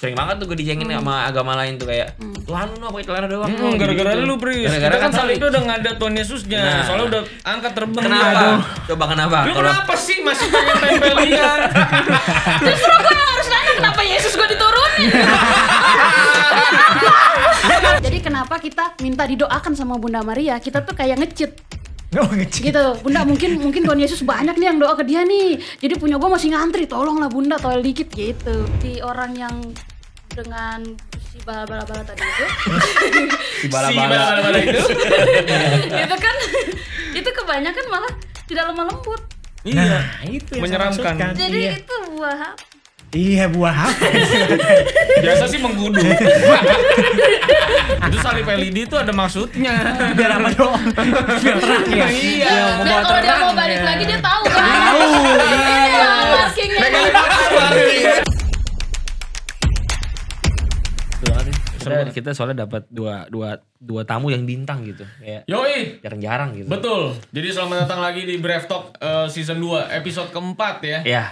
sering banget tuh gue dijengin hmm. sama agama lain tuh kayak hmm. Tuhan lu anu pakai celana doang hmm, gara-gara gitu. lu Pris gara-gara kan, kan saat itu udah nggak ada Tuhan Yesusnya nah. soalnya udah angkat terbang kenapa ya, coba kenapa lu Kalo... kenapa sih masih pengen tempelian terus justru gue harus nanya kenapa Yesus gue diturunin jadi kenapa kita minta didoakan sama Bunda Maria kita tuh kayak ngecit Oh, gitu bunda mungkin mungkin Tuhan Yesus banyak nih yang doa ke dia nih jadi punya gue masih ngantri tolonglah bunda tolong dikit gitu Di orang yang dengan si bala-bala tadi itu si bala-bala itu itu kan itu kebanyakan malah tidak lemah lembut iya nah, itu yang menyeramkan jadi iya. itu buah Iya buah apa? Biasa sih menggudu. itu LED itu ada maksudnya. Biar apa dong? Biar terang ya. Iya. iya nah, Biar kalau dia mau balik lagi dia tahu kan. Iya. Iya, tahu. Iya. Parkingnya. kita, kita soalnya dapat dua dua dua tamu yang bintang gitu. Ya. Yoi. Jarang-jarang gitu. Betul. Jadi selamat datang lagi di Brave Talk uh, season 2 episode keempat ya. Iya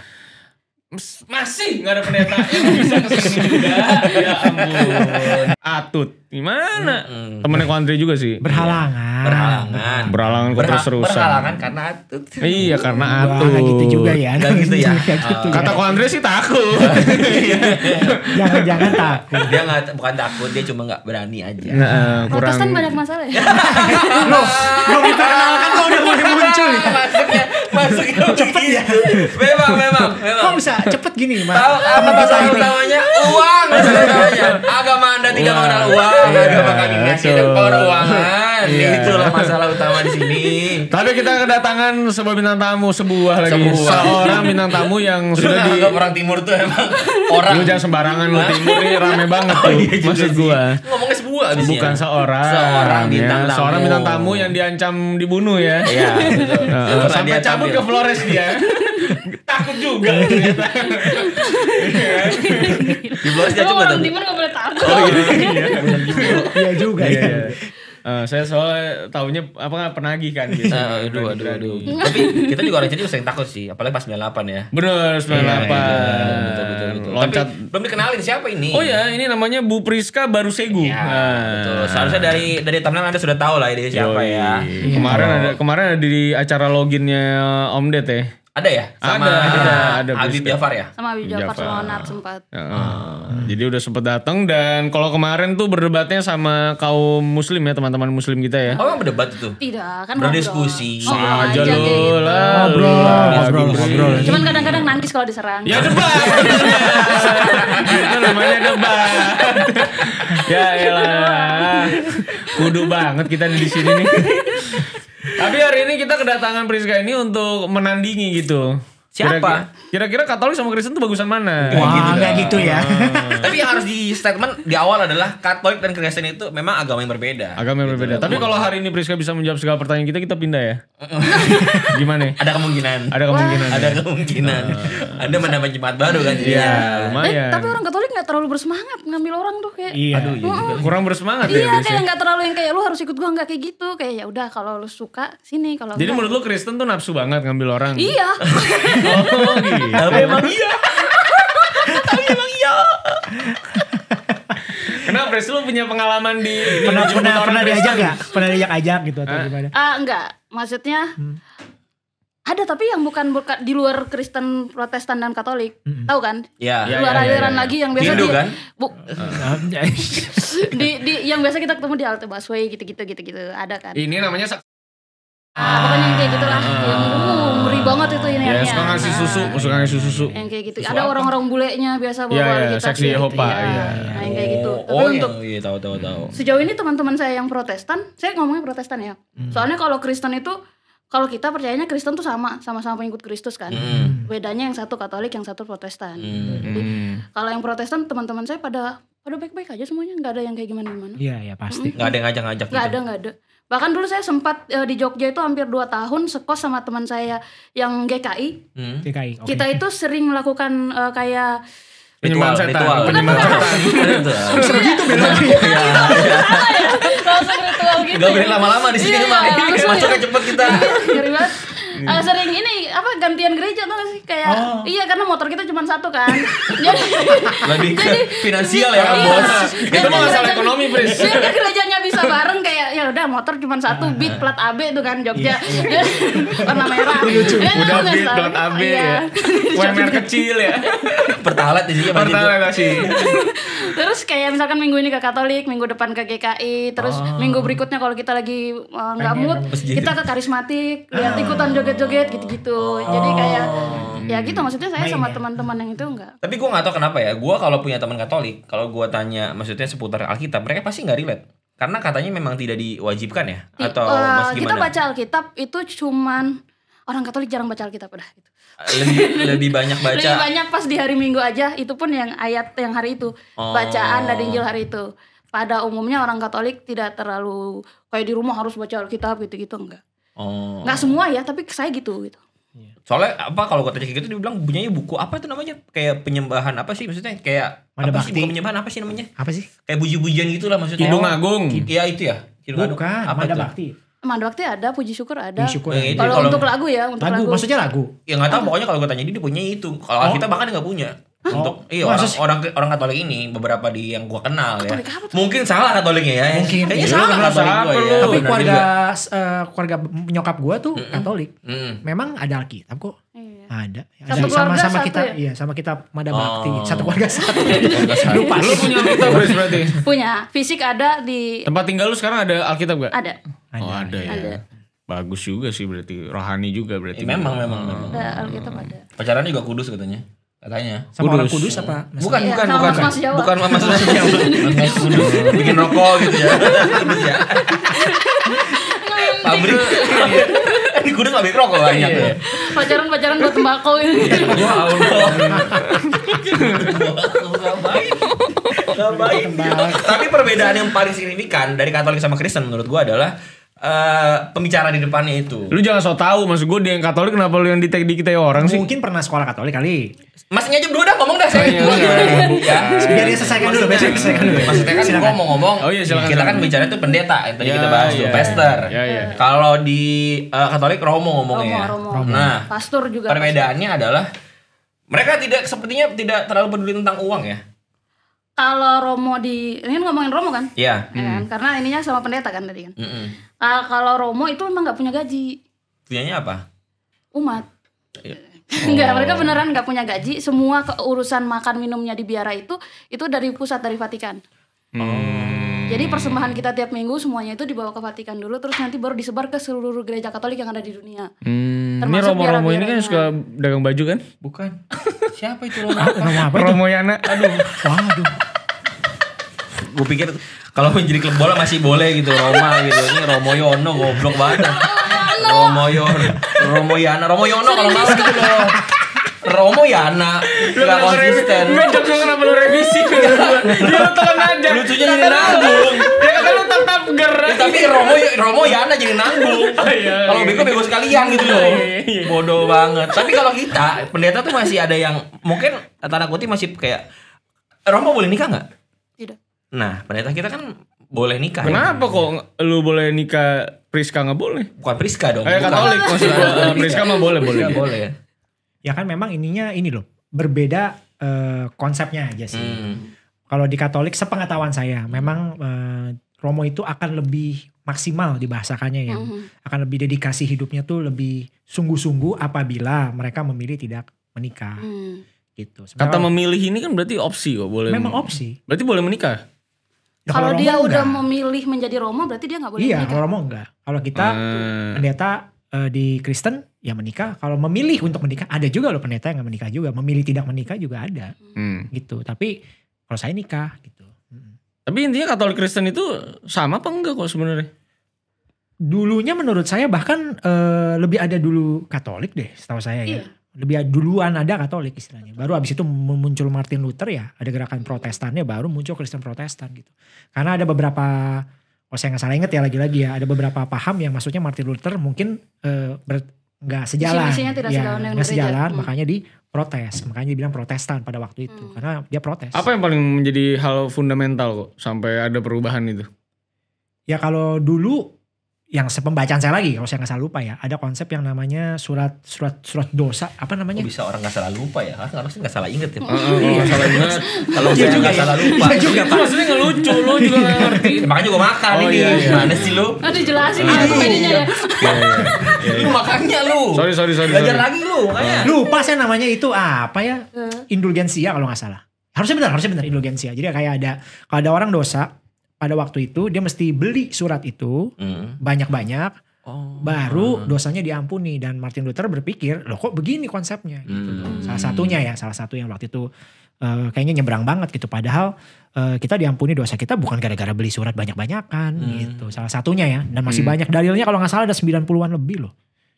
masih nggak ada pendeta yang bisa kesini juga ya ampun atut gimana mm-hmm. temennya Andre juga sih berhalangan berhalangan berhalangan kok terus terusan berhalangan karena atut iya karena atut Wah, gitu juga ya gak gitu ya gitu ah. kata Andre sih takut iya. jangan jangan takut dia nggak bukan takut dia cuma nggak berani aja nah, eh, kurang Protestan banyak masalah ya lo lo kenalkan lo udah mulai muncul ya maksudnya yang cepet ya memang memang memang kok bisa cepet gini mas. tahu apa masalah utamanya uang masalah utamanya agama anda tidak mengenal uang iya. agama kami tidak uang. Iya bukan. Iya. Itulah masalah utama di sini. Tapi kita kedatangan sebuah bintang tamu sebuah lagi. Sebuah. Seorang bintang tamu yang sudah di orang timur tuh emang orang. Lu jangan sembarangan lu timur ini rame banget tuh. Oh, iya Maksud gua. Ngomongnya sebuah abisnya. Bukan seorang. Seorang ya. bintang ya. tamu. Seorang bintang tamu yang diancam dibunuh ya. Iya. betul. sampai cabut ke Flores dia. Takut juga. Di Flores dia cuma orang timur gak boleh takut. Oh iya. Iya juga ya. Uh, saya soal tahunya apa penagih kan gitu. Uh, aduh, aduh, aduh. Tapi kita juga orang jadi sering takut sih, apalagi pas 98 ya. benar 98. Iya, iya, betul, betul, betul. Loncat. Tapi, belum dikenalin siapa ini. Oh ya, ini namanya Bu Priska Baru Segu. Ya, nah. betul. Seharusnya dari dari thumbnail Anda sudah tahu lah ini siapa Yoi. ya. Kemarin ada kemarin ada di acara loginnya Om Det ya. Ada ya? Sama ada, ada, ada Jafar ya? Sama Abi Jafar, Jafar. Sonar sempat. Uh, hmm. Jadi udah sempat datang dan kalau kemarin tuh berdebatnya sama kaum muslim ya, teman-teman muslim kita ya. Oh, emang berdebat itu? Tidak, kan berdiskusi. Oh, aja lu gitu. lah. Ngobrol, ngobrol, ngobrol. Cuman kadang-kadang nangis kalau diserang. Ya debat. Iya. itu namanya debat. ya elah. Kudu banget kita di sini nih. Tapi hari ini kita kedatangan Priska ini untuk menandingi gitu. Siapa? Kira-kira Katolik sama Kristen tuh bagusan mana? Wah, gitu. gitu enggak gitu ya. Oh. Tapi yang harus di statement di awal adalah Katolik dan Kristen itu memang agama yang berbeda. Agama yang gitu. berbeda. Tapi kalau hari ini Priska bisa menjawab segala pertanyaan kita, kita pindah ya. Gimana? Ya? Ada kemungkinan. Ada kemungkinan. Ya? Ada kemungkinan. Oh. Anda menambah jemaat baru kan Iya, iya. lumayan. Eh, tapi orang Katolik gak terlalu bersemangat ngambil orang tuh kayak. Iya. Aduh, iya Kurang bersemangat ya. Iya, kayak gak terlalu yang kayak lu harus ikut gua nggak kayak gitu. Kayak ya udah kalau lu suka sini kalau Jadi menurut lu Kristen tuh nafsu banget ngambil orang. Iya. Oh, Tapi emang iya. Tapi emang iya. Kenapa Pres lu punya pengalaman di pernah di pernah, pernah diajak nggak? Pernah diajak ajak gitu atau eh. gimana? Ah uh, enggak, maksudnya hmm. ada tapi yang bukan bukan di luar Kristen Protestan dan Katolik, -hmm. tahu kan? Iya. Yeah. Luar yeah, aliran yeah, yeah, lagi yang biasa Hindu, di, kan? bu, di di yang biasa kita ketemu di halte busway gitu-gitu gitu-gitu ada kan? Ini namanya Ah, pokoknya yang kayak gitulah. Ah, yang uh, ngeri banget itu ini. Ya, suka ngasih susu, nah, suka ngasih susu. Yang kayak gitu. Susu Ada orang-orang bulenya biasa bawa yeah, iya, iya, yeah, gitu. seksi gitu, hopa. Iya, yeah. Iya. yang kayak gitu. Oh, Tapi oh, untuk iya, tahu tahu tahu. Sejauh ini teman-teman saya yang Protestan, saya ngomongnya Protestan ya. Hmm. Soalnya kalau Kristen itu kalau kita percayanya Kristen tuh sama, sama-sama pengikut Kristus kan. Hmm. Bedanya yang satu Katolik, yang satu Protestan. Hmm. Jadi hmm. kalau yang Protestan teman-teman saya pada pada baik-baik aja semuanya, nggak ada yang kayak gimana-gimana. Iya, -gimana. iya pasti. Nggak mm -hmm. ada yang ngajak-ngajak. Nggak gitu. ada, nggak ada. Bahkan dulu saya sempat uh, di Jogja itu hampir 2 tahun sekos sama teman saya yang GKI. Hmm. GKI. Okay. Kita itu sering melakukan uh, kayak Penyembahan setan. Ritual. Penyembahan setan. Seru gitu bilangnya. Iya. Gitu. Gak gitu. boleh lama-lama di sini iya, mah. Masuknya cepet kita. Uh, sering ini apa gantian gereja tuh sih kayak oh. iya karena motor kita cuma satu kan jadi lebih ke jadi, finansial ya kan bos itu mah masalah ekonomi bris jadi gerejanya bisa bareng kayak ya udah motor cuma satu beat plat AB itu kan Jogja iya, iya. warna merah udah beat plat AB ya warna kecil ya pertalat di Iya, gak sih. terus kayak misalkan minggu ini ke Katolik minggu depan ke GKI terus oh. minggu berikutnya kalau kita lagi eh, nggak uh, mood kita ke karismatik lihat ah. ikutan joget-joget gitu-gitu oh. jadi kayak oh. ya gitu maksudnya saya nah, sama iya. teman-teman yang itu enggak tapi gue nggak tau kenapa ya gue kalau punya teman Katolik kalau gue tanya maksudnya seputar Alkitab mereka pasti nggak relate karena katanya memang tidak diwajibkan ya atau uh, kita baca Alkitab itu cuman orang Katolik jarang baca Alkitab udah gitu. Lebih lebih banyak baca. lebih banyak pas di hari Minggu aja itu pun yang ayat yang hari itu oh. bacaan dari Injil hari itu. Pada umumnya orang Katolik tidak terlalu kayak di rumah harus baca Alkitab gitu-gitu enggak. Oh. Enggak semua ya, tapi saya gitu gitu. Iya. Soalnya apa kalau kata kayak gitu dibilang punyanya buku apa itu namanya? Kayak penyembahan apa sih maksudnya? Kayak Mada apa bakti. sih penyembahan apa sih namanya? Apa sih? Kayak buji-bujian gitulah maksudnya. Kidung Agung. Iya itu ya. Kidung Bukan, Agung. Apa Mada itu? Bakti. Mandu Bakti ada, Puji Syukur ada. Puji Syukur ya, kalau untuk lagu ya, untuk lagu. lagu. Maksudnya lagu? Ya enggak tahu, pokoknya kalau gue tanya dia punya itu. Kalau oh. kita bahkan enggak punya. Hah? Untuk oh. iya orang, orang orang Katolik ini beberapa di yang gua kenal ya. Katolik ya. Apa tuh? Mungkin salah Katoliknya ya. Mungkin. Kayaknya iya, salah Katolik Katolik gua ya. Tapi Benar keluarga uh, keluarga nyokap gua tuh mm hmm Katolik. Mm. hmm Memang ada Alkitab kok. Iya. Ada. ada. Satu sama sama satu kita ya? iya sama kita Mada oh. Bakti. oh. Satu keluarga satu. Lupa lu punya Alkitab berarti. Punya. Fisik ada di Tempat tinggal lu sekarang ada Alkitab gak? Ada. Ada, oh, ada ya. Ada. Bagus juga sih berarti rohani juga berarti. Ya, memang iya. memang. memang. Ada Alkitab ada. Pacaran juga kudus katanya. Katanya. Sama kudus. orang kudus apa? Mas bukan, ya, bukan, bukan. Mas Jawa. Iya, bukan Mas Jawa. Bukan Mas Jawa. mas kudus. Bikin rokok gitu ya. kudus ya. Pabrik. Di kudus pabrik rokok banyak ya. Pacaran-pacaran buat tembakau ini. Ya Allah. Gak baik. Gak baik. Tapi perbedaan yang paling signifikan dari Katolik sama Kristen menurut gua adalah Uh, eh, pembicara di depannya itu. Lu jangan so tau, maksud gue dia yang Katolik kenapa lu yang ditek di kita orang sih? Mungkin pernah sekolah Katolik kali. Masnya aja dulu dah ngomong dah saya. iya, iya, iya. Biar dia selesaikan dulu, biar selesaikan dulu. Maksudnya kan silakan. gua mau ngomong. Oh iya, silakan. Kita kan bicara itu pendeta yang tadi ya, kita bahas iya, tuh, ya. pastor. Iya, iya. Kalau di uh, Katolik Romo ngomongnya. Romo, Romo. Nah, pastor juga. Perbedaannya pastor. adalah mereka tidak sepertinya tidak terlalu peduli tentang uang ya kalau Romo di ini kan ngomongin Romo kan? Iya. Yeah. Kan? Hmm. Karena ininya sama pendeta kan tadi kan. Mm -mm. Uh, kalau Romo itu emang nggak punya gaji. Punyanya apa? Umat. Enggak, iya. oh. mereka beneran nggak punya gaji. Semua keurusan makan minumnya di biara itu itu dari pusat dari Vatikan. Hmm. Jadi persembahan kita tiap minggu semuanya itu dibawa ke Vatikan dulu terus nanti baru disebar ke seluruh gereja Katolik yang ada di dunia. Hmm. ini Romo-Romo ini kan suka dagang baju kan? Bukan. Siapa itu Romo? Apa? Ah, Romo apa? Romo Yana. Aduh. Waduh. Gue pikir kalau menjadi klub bola masih boleh gitu Roma gitu. Ini Romo Yono goblok banget. Romo Yono. Romo Yana, Romo Yono kalau malah gitu loh. Romo ya anak Gak konsisten Bedok dong kenapa lu revisi Ya lu telan aja Lucunya jadi nanggung Ya kata lu tetap gerak ya, Tapi Romo ya- Romo ya anak jadi nanggung oh, iya, Kalau iya. beko bego sekalian gitu loh iya, Bodoh banget Tapi kalau kita Pendeta tuh masih ada yang Mungkin tanda kutip masih kayak Romo boleh nikah gak? Tidak Nah pendeta kita kan boleh nikah Kenapa ya? kok lu boleh nikah Priska nggak boleh? Bukan Priska dong. Eh, Katolik Priska mah boleh boleh. Boleh ya kan memang ininya ini loh berbeda uh, konsepnya aja sih. Hmm. Kalau di Katolik sepengetahuan saya memang uh, Romo itu akan lebih maksimal dibahasakannya ya. Hmm. Akan lebih dedikasi hidupnya tuh lebih sungguh-sungguh apabila mereka memilih tidak menikah. Hmm. Gitu. Sebenarnya, Kata memilih ini kan berarti opsi kok, boleh. Memang opsi. Berarti boleh menikah. Ya, kalau, dia udah memilih menjadi Romo berarti dia nggak boleh iya, menikah. Iya, kalau Romo enggak. Kalau kita hmm. pendeta uh, di Kristen ya menikah kalau memilih untuk menikah ada juga loh pendeta yang menikah juga memilih tidak menikah juga ada hmm. gitu tapi kalau saya nikah gitu hmm. tapi intinya Katolik Kristen itu sama apa enggak kok sebenarnya dulunya menurut saya bahkan uh, lebih ada dulu Katolik deh setahu saya ya iya. lebih lebih duluan ada Katolik istilahnya baru abis itu muncul Martin Luther ya ada gerakan Protestannya baru muncul Kristen Protestan gitu karena ada beberapa kalau saya nggak salah inget ya lagi-lagi ya ada beberapa paham yang maksudnya Martin Luther mungkin uh, ber, nggak sejalan, tidak ya, sejalan iya, nggak sejalan, hmm. makanya protes, makanya dibilang Protestan pada waktu itu hmm. karena dia protes. Apa yang paling menjadi hal fundamental kok sampai ada perubahan itu? Ya kalau dulu yang sepembacaan saya lagi kalau saya nggak salah lupa ya ada konsep yang namanya surat surat surat dosa apa namanya oh, bisa orang nggak salah lupa ya kan harusnya nggak salah inget ya pak oh, iya. salah inget kalau saya nggak salah iya. Iya ya. iya lupa iya juga pak maksudnya nggak lucu lo juga nggak ngerti eh, makanya juga makan oh, ini iya, iya. mana sih lo aduh jelasin aku ah, bedanya ya, ya. lu makannya lu sorry sorry sorry belajar lagi lu makanya ah. lupa saya namanya itu apa ya eh. indulgensia kalau nggak salah harusnya benar harusnya benar indulgensia jadi kayak ada kalau ada orang dosa pada waktu itu dia mesti beli surat itu hmm. banyak-banyak oh. baru dosanya diampuni dan Martin Luther berpikir loh kok begini konsepnya gitu hmm. salah satunya ya salah satu yang waktu itu uh, kayaknya nyebrang banget gitu padahal uh, kita diampuni dosa kita bukan gara-gara beli surat banyak-banyakan hmm. gitu salah satunya ya dan masih hmm. banyak dalilnya kalau nggak salah ada 90-an lebih loh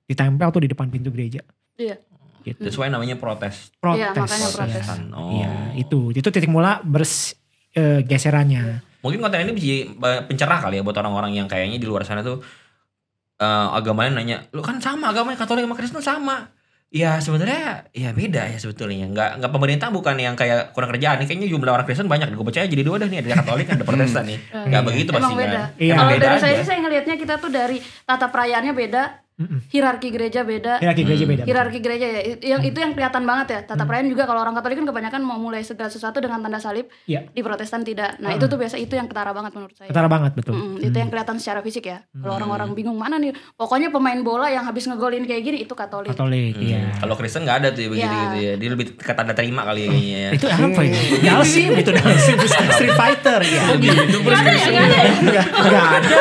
ditempel tuh di depan pintu gereja iya gitu. That's why namanya protes. Iya, protes. Ya, protes. Iya, oh. Iya, itu. Itu titik mula bers, uh, geserannya mungkin konten ini bisa eh, pencerah kali ya buat orang-orang yang kayaknya di luar sana tuh uh, agamanya nanya lu kan sama agamanya Katolik sama Kristen sama ya sebenarnya ya beda ya sebetulnya nggak nggak pemerintah bukan yang kayak kurang kerjaan nih kayaknya jumlah orang Kristen banyak gue percaya jadi dua dah nih ada Katolik ada Protestan nih hmm. nggak begitu pasti kan kalau dari saya sih saya ngelihatnya kita tuh dari tata perayaannya beda Mm-mm. Hierarki gereja beda. Hierarki gereja beda. Hierarki gereja ya. Yang mm. itu yang kelihatan banget ya. Tata mm. perayaan juga kalau orang Katolik kan kebanyakan mau mulai segala sesuatu dengan tanda salib. Yeah. Di Protestan tidak. Nah, mm. itu tuh biasa itu yang ketara banget menurut saya. Ketara banget betul. Mm. Itu yang kelihatan secara fisik ya. Kalau orang-orang bingung mana nih, pokoknya pemain bola yang habis ngegolin kayak gini itu Katolik. Katolik. Hmm. Iya. Kalau Kristen nggak ada tuh ya begitu yeah. gitu ya. Dia lebih ke tanda terima kali ya ya. Itu apa itu? Dalsim itu Dalsim Street Fighter ya. Itu Enggak ada. Enggak gitu. ada.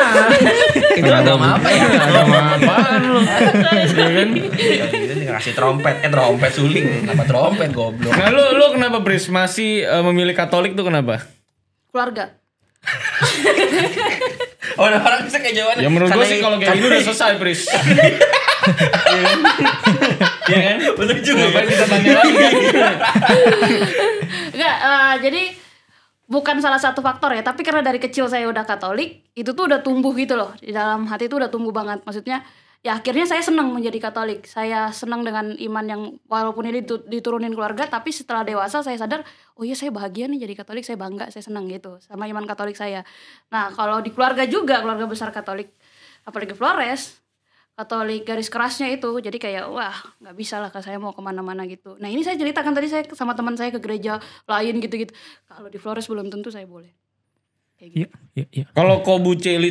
Itu ada apa ya? Agama apa? dulu. Iya kan? Iya ngasih kan? Iya, trompet, eh trompet suling, kenapa trompet goblok? Nah lu lu kenapa Prisma sih uh, eh, memilih Katolik tuh kenapa? Keluarga. oh, ada orang bisa kayak jawabannya. Ya menurut gue sih kalau kayak gini udah selesai Pris. Iya kan? Iya kan? Betul juga. Ya. kita tanya lagi? Enggak, eh, jadi bukan salah satu faktor ya, tapi karena dari kecil saya udah Katolik, itu tuh udah tumbuh gitu loh. Di dalam hati itu udah tumbuh banget. Maksudnya ya akhirnya saya senang menjadi Katolik. Saya senang dengan iman yang walaupun ini diturunin keluarga, tapi setelah dewasa saya sadar, oh iya saya bahagia nih jadi Katolik, saya bangga, saya senang gitu sama iman Katolik saya. Nah kalau di keluarga juga, keluarga besar Katolik, apalagi Flores, Katolik garis kerasnya itu, jadi kayak wah nggak bisa lah kalau saya mau kemana-mana gitu. Nah ini saya ceritakan tadi saya sama teman saya ke gereja lain gitu-gitu. Kalau di Flores belum tentu saya boleh. Iya, gitu. iya, iya. Kalau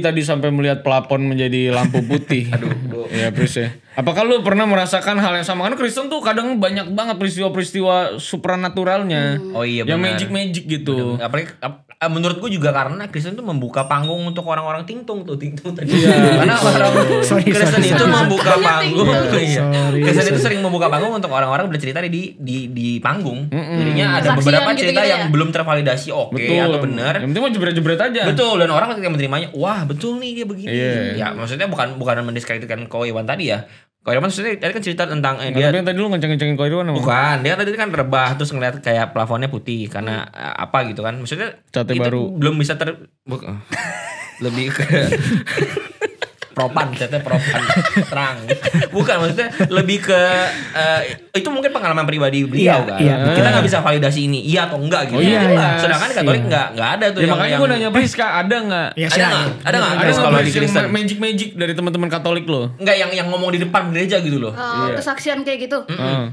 tadi sampai melihat pelapon menjadi lampu putih. Aduh, Iya, Pris ya. Apakah lu pernah merasakan hal yang sama? Kan Kristen tuh kadang banyak banget peristiwa-peristiwa supranaturalnya. Oh iya, Yang magic-magic gitu. Apalagi uh, menurut gue juga karena Kristen tuh membuka panggung untuk orang-orang tingtung tuh tingtung tadi. Yeah. karena orang iya. sorry, Kristen sorry, itu sorry. membuka panggung. Yeah, sorry, Kristen sorry. itu sering membuka panggung untuk orang-orang bercerita di di di panggung. Mm -hmm. Jadinya ada Saksian beberapa gitu, cerita gitu, yang belum tervalidasi oke okay, atau benar. Yang penting mau jebret-jebret aja. Betul dan orang ketika menerimanya wah betul nih dia begini. Yeah. Ya maksudnya bukan bukan mendiskreditkan kau Iwan tadi ya. Irwan sendiri tadi kan cerita tentang eh, dia. Tapi yang tadi lu ngenceng-ngencengin Koirman Irwan Bukan, dia tadi kan rebah terus ngeliat kayak plafonnya putih karena hmm. apa gitu kan. Maksudnya Cate itu baru. belum bisa ter lebih ke propan teteh propan terang bukan maksudnya lebih ke uh, itu mungkin pengalaman pribadi beliau iya, kan iya, kita nggak bisa validasi ini iya atau enggak gitu oh, iya, iya. sedangkan Katolik nggak iya. nggak ada tuh ya, yang makanya yang... gue nanya Priska ada nggak ya, ada nggak ada nggak ada kalau di Kristen magic magic dari teman-teman Katolik loh nggak yang yang ngomong di depan gereja gitu loh uh, eh, yeah. kesaksian kayak gitu mm -hmm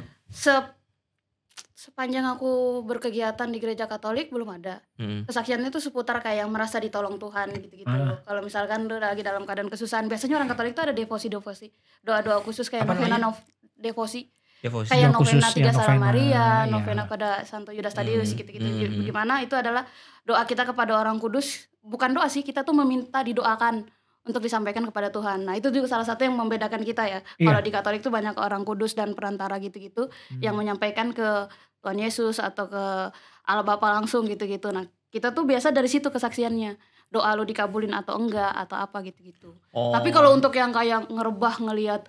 sepanjang aku berkegiatan di gereja Katolik belum ada. Hmm. Kesaksiannya itu seputar kayak yang merasa ditolong Tuhan gitu-gitu. Ah. Kalau misalkan lu lagi dalam keadaan kesusahan, biasanya orang Katolik tuh ada devosi-devosi, doa-doa khusus kayak novena nov devosi. Devosi. Kayak doa novena tiga Sara Maria, ya. novena pada Santo Yudas Tadius gitu-gitu. Hmm. Gimana itu adalah doa kita kepada orang kudus, bukan doa sih, kita tuh meminta didoakan untuk disampaikan kepada Tuhan. Nah, itu juga salah satu yang membedakan kita ya. Iya. Kalau di Katolik itu banyak orang kudus dan perantara gitu-gitu hmm. yang menyampaikan ke Tuhan Yesus atau ke Allah Bapa langsung gitu-gitu. Nah, kita tuh biasa dari situ kesaksiannya. Doa lu dikabulin atau enggak atau apa gitu-gitu. Oh. Tapi kalau oh. untuk yang kayak ngerubah ngelihat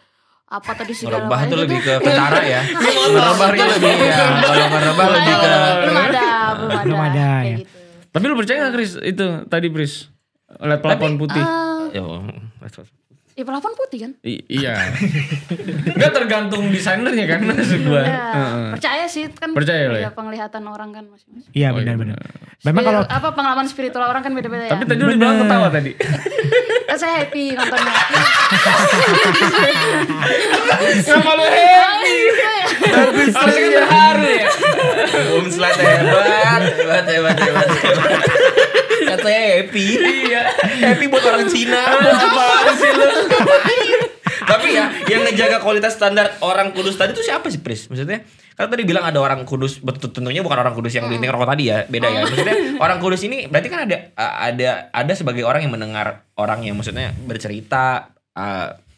apa tadi sih Ngerubah itu lebih gitu. ke petara ya ngerubah itu lebih ya iya. kalau ngerebah lebih ke belum ada belum ada ya. gitu. tapi lu percaya gak Kris itu tadi Chris lihat pelapon putih uh, Ya pelafon putih kan? I iya. Enggak tergantung desainernya kan iya, maksud gua. Ya, uh, percaya sih kan. Percaya lah ya. Penglihatan orang kan masing-masing. Iya, oh, iya benar-benar. Memang kalau apa pengalaman spiritual orang kan beda-beda ya. Tapi tadi udah bilang ketawa tadi. saya happy nontonnya. Kenapa lu iya. happy? Harus kan terharu ya. Om Slat hebat, hebat, hebat, hebat. hebat. Katanya happy. Iya. Happy buat orang Cina. Apa sih lu? Tapi ya, yang ngejaga kualitas standar orang kudus tadi tuh siapa sih, Pris? Maksudnya, kan tadi bilang ada orang kudus, betul tentunya bukan orang kudus yang beli hmm. rokok tadi ya, beda ya. Hmm. Maksudnya, orang kudus ini berarti kan ada ada ada sebagai orang yang mendengar orang yang maksudnya bercerita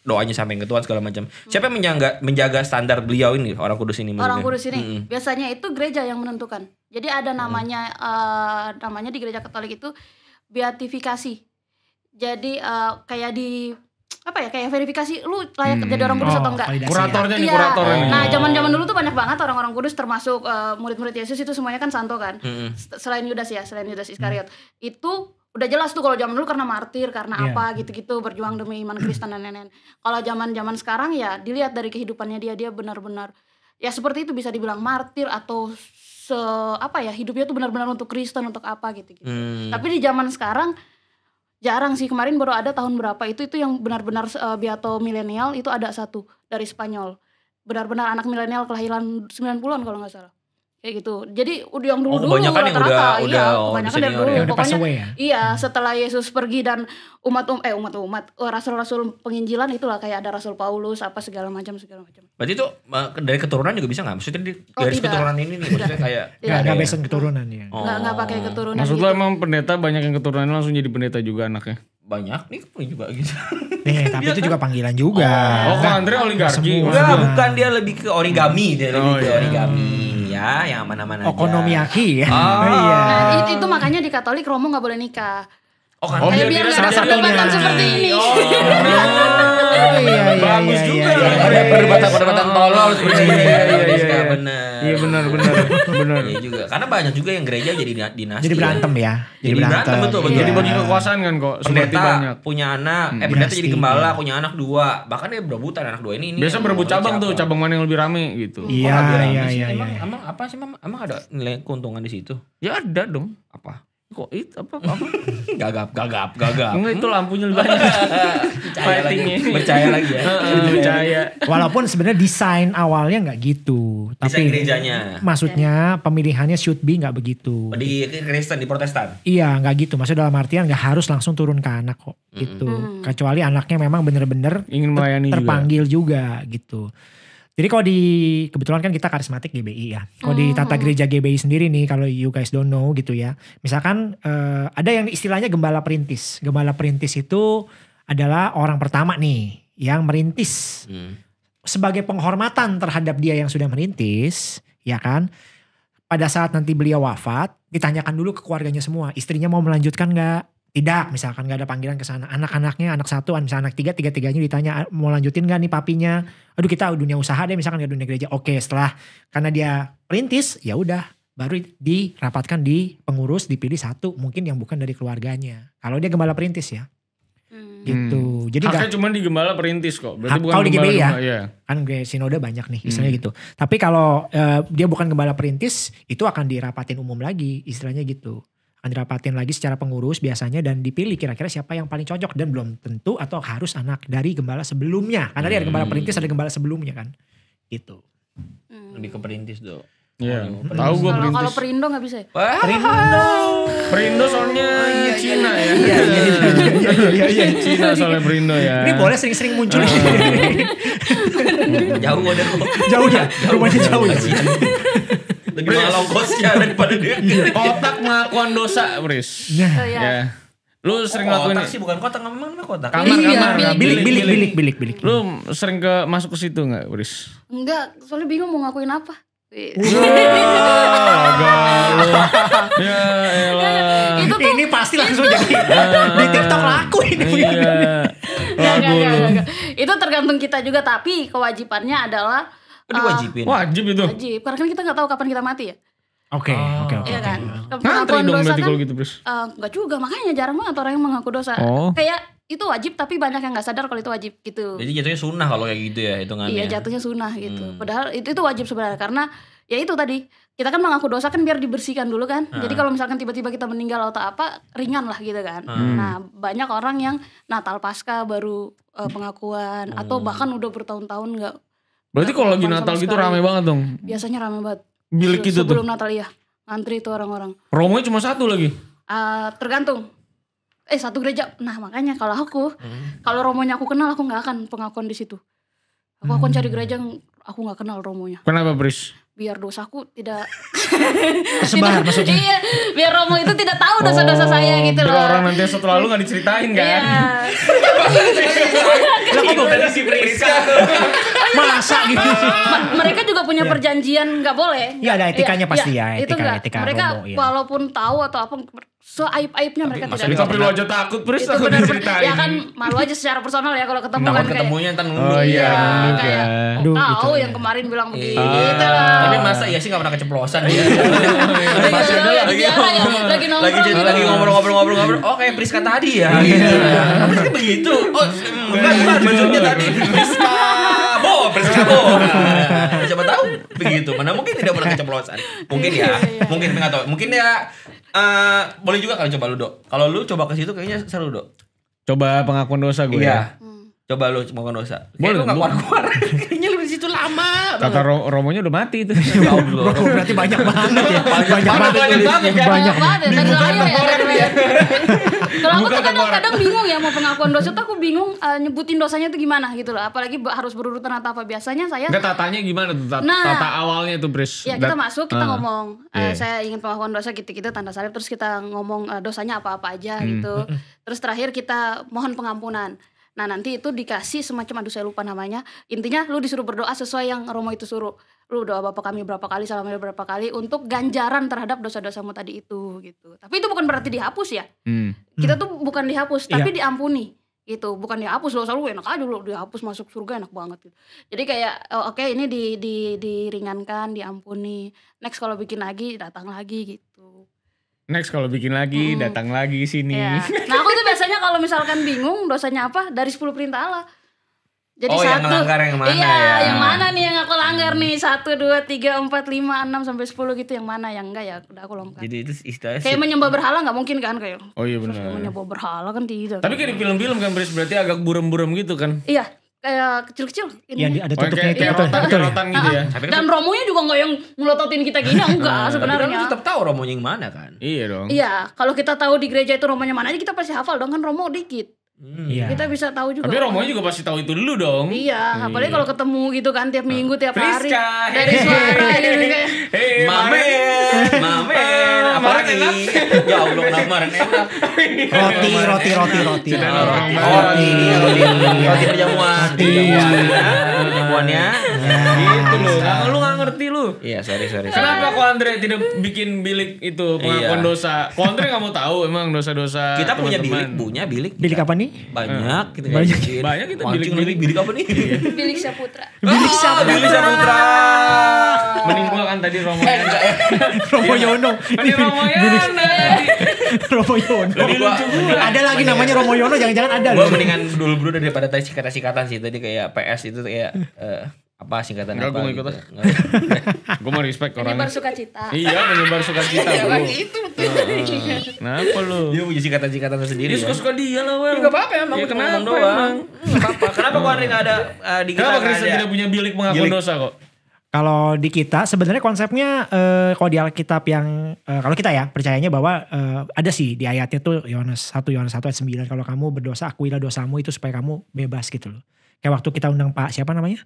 doanya sampai ke Tuhan segala macam. Hmm. Siapa yang menjaga menjaga standar beliau ini orang kudus ini? Maksudnya? Orang kudus ini hmm. biasanya itu gereja yang menentukan. Jadi ada namanya hmm. uh, namanya di gereja Katolik itu beatifikasi. Jadi uh, kayak di apa ya kayak verifikasi lu layak hmm. jadi orang kudus oh, atau enggak ya. kuratornya nih ya. nah oh. zaman zaman dulu tuh banyak banget orang-orang kudus termasuk murid eh, murid-murid Yesus itu semuanya kan santo kan hmm. selain Yudas ya selain Yudas Iskariot hmm. itu udah jelas tuh kalau zaman dulu karena martir karena yeah. apa gitu-gitu berjuang demi iman Kristen dan nenek kalau zaman zaman sekarang ya dilihat dari kehidupannya dia dia benar-benar ya seperti itu bisa dibilang martir atau se apa ya hidupnya tuh benar-benar untuk Kristen untuk apa gitu-gitu hmm. tapi di zaman sekarang jarang sih kemarin baru ada tahun berapa itu itu yang benar-benar uh, biato milenial itu ada satu dari Spanyol benar-benar anak milenial kelahiran 90-an kalau nggak salah kayak gitu. Jadi udah yang dulu oh, dulu rata-rata, iya, udah, kebanyakan dari dulu. Ya, pokoknya ya? iya, setelah Yesus pergi dan umat um, eh umat umat eh, rasul-rasul penginjilan itulah kayak ada Rasul Paulus apa segala macam segala macam. Berarti itu eh, dari keturunan juga bisa nggak? Maksudnya dari oh, keturunan ini nih maksudnya kayak nggak nggak besen keturunan ya? Oh. Nggak pakai keturunan. Maksudnya gitu. emang pendeta banyak yang keturunan langsung jadi pendeta juga anaknya banyak nih pun kan juga gitu. Eh, tapi dia itu kan? juga panggilan juga. Oh, oh kan Andre oligarki. Enggak, bukan dia lebih ke origami, dia oh, ke iya. origami ya, yang aman-aman aja. Okonomiyaki ya. Oh. Nah, iya. Nah, itu, itu makanya di Katolik Romo nggak boleh nikah. Oh, kan oh, biar, biar, salah satunya. seperti ini. Oh, iya, iya, Bagus iya, juga. Iya, iya ada iya. perdebatan-perdebatan oh. tolol seperti ini. Iya, iya, benar. Iya, benar, benar. Benar. Iya juga. Karena banyak juga yang gereja jadi dinasti. Jadi ya. berantem ya. Jadi berantem betul, betul. Jadi bagi kekuasaan kan kok Pendeta banyak. punya anak, hmm. eh pendeta jadi gembala, punya anak dua. Bahkan dia berebutan anak dua ini. Biasa berebut cabang tuh, cabang mana yang lebih rame gitu. Iya, iya, iya. Emang apa sih, emang ada nilai keuntungan di situ? Ya ada dong. Apa? kok itu apa apa gagap gagap gagap enggak itu lampunya lebih banyak percaya lagi percaya lagi ya percaya walaupun sebenarnya desain awalnya nggak gitu desain tapi gerejanya maksudnya pemilihannya should be nggak begitu di Kristen di Protestan iya nggak gitu maksudnya dalam artian nggak harus langsung turun ke anak kok gitu kecuali anaknya memang bener-bener ingin melayani ter terpanggil juga gitu jadi kalau di kebetulan kan kita karismatik GBI ya. Kalau di tata oh. gereja GBI sendiri nih kalau you guys don't know gitu ya. Misalkan uh, ada yang istilahnya gembala perintis. Gembala perintis itu adalah orang pertama nih yang merintis. Hmm. Sebagai penghormatan terhadap dia yang sudah merintis, ya kan? Pada saat nanti beliau wafat, ditanyakan dulu ke keluarganya semua, istrinya mau melanjutkan nggak? tidak misalkan gak ada panggilan ke sana anak-anaknya anak satu misalnya anak tiga tiga tiganya ditanya mau lanjutin gak nih papinya aduh kita dunia usaha deh misalkan nggak dunia gereja oke setelah karena dia perintis ya udah baru dirapatkan di pengurus dipilih satu mungkin yang bukan dari keluarganya kalau dia gembala perintis ya hmm. gitu hmm. jadi gak, cuma di gembala perintis kok berarti bukan kalau di gembala ya ya. kan sinode banyak nih hmm. istilahnya gitu tapi kalau uh, dia bukan gembala perintis itu akan dirapatin umum lagi istilahnya gitu akan dirapatin lagi secara pengurus biasanya dan dipilih kira-kira siapa yang paling cocok dan belum tentu atau harus anak dari gembala sebelumnya karena hmm. ada gembala hmm. perintis ada gembala sebelumnya kan gitu hmm. lebih ke perintis dong Iya, yeah. tahu gue Perindo. Kalau Perindo gak bisa. Ya? Wah. Perindo. Perindo soalnya oh, Cina iya. ya. Iya, iya, iya, iya, iya, iya, Cina soalnya Perindo ya. Ini boleh sering-sering muncul. Ah. jauh ada Jauh ya, rumahnya jauh ya lebih mahal ongkosnya daripada dia kotak melakukan dosa Bris iya. Oh, iya. ya yeah. Lu sering ngelakuin kotak sih bukan kotak memang namanya kotak. Kamar iya, kamar bilik bilik bilik, bilik bilik bilik bilik. Lu sering ke masuk ke situ nggak, Bris? Enggak, soalnya bingung mau ngakuin apa. Ya, itu ini pasti langsung jadi jadi nah. di TikTok laku ini. Iya. Itu tergantung kita juga, tapi kewajibannya adalah Oh, diwajibin. Uh, wajib itu. Wajib. Karena kan kita nggak tahu kapan kita mati ya. Oke, ah. oke, oke. Iya kan. Iya. Ngantri dong berarti kan, kalau gitu Uh, eh, gak juga, makanya jarang banget orang yang mengaku dosa. Oh. Kayak itu wajib tapi banyak yang nggak sadar kalau itu wajib gitu. Jadi jatuhnya sunnah kalau kayak gitu ya hitungannya. Iya jatuhnya sunnah gitu. Hmm. Padahal itu itu wajib sebenarnya karena ya itu tadi kita kan mengaku dosa kan biar dibersihkan dulu kan. Hmm. Jadi kalau misalkan tiba-tiba kita meninggal atau apa ringan lah gitu kan. Ah. Hmm. Nah banyak orang yang Natal pasca baru eh, pengakuan hmm. atau bahkan udah bertahun-tahun nggak Berarti kalau lagi Natal gitu sekali. rame banget dong. Biasanya rame banget. Milik itu tuh. Sebelum Natal ya. Antri tuh orang-orang. Romonya cuma satu lagi. Uh, tergantung. Eh satu gereja. Nah makanya kalau aku, hmm. kalau romonya aku kenal aku nggak akan pengakuan di situ. Aku hmm. akan cari gereja yang aku nggak kenal romonya. Kenapa Bris? Biar dosaku tidak tersebar maksudnya. Iya, biar romo itu tidak tahu dosa-dosa oh, saya gitu loh. orang nanti setelah lu nggak diceritain kan? Iya. Lah kok si Priska? Kan? Masa gitu sih? mereka juga punya yeah. perjanjian nggak boleh. Iya ada iya, etikanya yeah. pasti ya, ya etika, itu etika, etika Mereka romo, ya. walaupun tahu atau apa so aib aibnya mereka Mas tidak. Tapi lu aja takut, terus takut diceritain. Ya kan malu aja secara personal ya kalau ketemu kan ketemunya ntar nunduk. Oh iya, iya nunduk ya. tahu gitu. yang kemarin bilang iya. begitu. Tapi masa iya sih nggak pernah keceplosan dia. Masih ada lagi lagi Lagi gitu. ngobrol-ngobrol-ngobrol-ngobrol. Oke, oh, Priska tadi ya. Priska begitu. Oh, enggak, maksudnya tadi Priska Prabowo, Presiden Prabowo. Nah, siapa tahu begitu. Mana mungkin tidak pernah keceplosan. Mungkin iya, ya, iya, iya. mungkin nggak tahu. Mungkin ya uh, boleh juga kalau coba lu, Dok. Kalau lu coba ke situ kayaknya seru, Dok. Coba pengakuan dosa gue. Iya. Ya. Hmm. Coba lu pengakuan dosa. Boleh, lu enggak keluar-keluar. Kayaknya lu di situ lama. Kata ro Romonya udah mati itu. Ya Allah. Berarti banyak banget ya. Banyak banget. Banyak banget. Banyak banget. Ya. Banyak banget. Banyak banget. Kalau aku tuh kadang-kadang bingung ya mau pengakuan dosa tuh aku bingung uh, nyebutin dosanya tuh gimana gitu loh. Apalagi harus berurutan atau apa biasanya saya Enggak tatanya gimana tuh tata, nah, tata awalnya tuh Bris. Ya kita That, masuk kita uh, ngomong yeah. Iya. saya ingin pengakuan dosa gitu-gitu tanda salib terus kita ngomong uh, dosanya apa-apa aja hmm. gitu. Hmm. Terus terakhir kita mohon pengampunan. Nah nanti itu dikasih semacam aduh saya lupa namanya. Intinya lu disuruh berdoa sesuai yang Romo itu suruh. Lu doa Bapak kami berapa kali, salam berapa kali untuk ganjaran terhadap dosa-dosamu tadi itu gitu. Tapi itu bukan berarti dihapus ya. Hmm. Kita hmm. tuh bukan dihapus, tapi yeah. diampuni gitu bukan dihapus loh selalu enak aja loh dihapus masuk surga enak banget gitu jadi kayak oh, oke okay, ini di, di diringankan diampuni next kalau bikin lagi datang lagi gitu next kalau bikin lagi hmm. datang lagi sini ya. nah aku kalau misalkan bingung dosanya apa dari 10 perintah Allah. Jadi oh, satu. yang melanggar yang mana iya, ya? yang mana nih yang aku langgar nih? Satu, dua, tiga, empat, lima, enam sampai sepuluh gitu. Yang mana yang enggak ya? Udah aku lompat. Jadi itu istilahnya kayak menyembah berhala nggak mungkin kan kayak? Oh iya benar. Menyembah berhala kan tidak. Tapi kayak di film-film kan berarti agak buram-buram gitu kan? Iya kayak kecil-kecil ini. Yang ada tutupnya oh, kayak, kayak rotan, rotan gitu ya. Dan romonya juga nggak yang ngelototin kita gini, ah. enggak sebenarnya. Tapi tetap tahu romonya yang mana kan? Iya dong. Iya, kalau kita tahu di gereja itu romonya mana aja kita pasti hafal dong kan romo dikit. Hmm. Iya. Kita bisa tahu juga. Tapi Romo juga pasti tahu itu dulu dong. Iya, hmm. apalagi kalau ketemu gitu kan tiap minggu tiap hari Friska. dari suara gitu kayak. Hey, mame Apa ah, apalagi ya Allah kenapa enak. Roti, roti, ah, roti, roti. Roti, roti, roti, roti Roti perjamuan Pejamuannya. Ah. Gitu loh. Kalau lu ngerti lu. Iya, sorry, sorry. Kenapa kok Andre tidak bikin bilik itu pengakuan iya. dosa? Kok Andre nggak mau tahu emang dosa-dosa. Kita teman -teman. punya bilik, punya bilik. Bilik apa nih? Banyak eh, gitu Banyak. Banyak kita bilik bilik bilik apa nih? Iya. bilik Saputra. Bilik ah, Saputra. Bilik Saputra. Mending gua kan tadi Romo. Romo Yono. Ini Romo Yono. Romo Yono. Ada lagi namanya Romo Yono, jangan-jangan ada. Gua mendingan dulu dulu daripada tadi sikatan-sikatan sih tadi kayak PS itu kayak eh, apa singkatan Enggak, apa gue gitu. Ya? ikut gue mau respect orang. Menyebar cita. iya, menyebar cita. Iya, itu betul. Nah, kenapa lu? Dia punya singkatan-singkatan sendiri. Dia ya? suka-suka dia lah, Wel. Enggak iya, apa-apa emang. Ya, kenapa doang. Enggak apa-apa. Kenapa kok ada eh, di kita Kenapa Kristen tidak punya bilik mengaku dosa kok? Kalau di kita sebenarnya konsepnya uh, kalau di Alkitab yang uh, kalau kita ya percayanya bahwa uh, ada sih di ayatnya tuh Yohanes 1 Yohanes 1 ayat 9 kalau kamu berdosa akuilah dosamu itu supaya kamu bebas gitu loh. Kayak waktu kita undang Pak siapa namanya?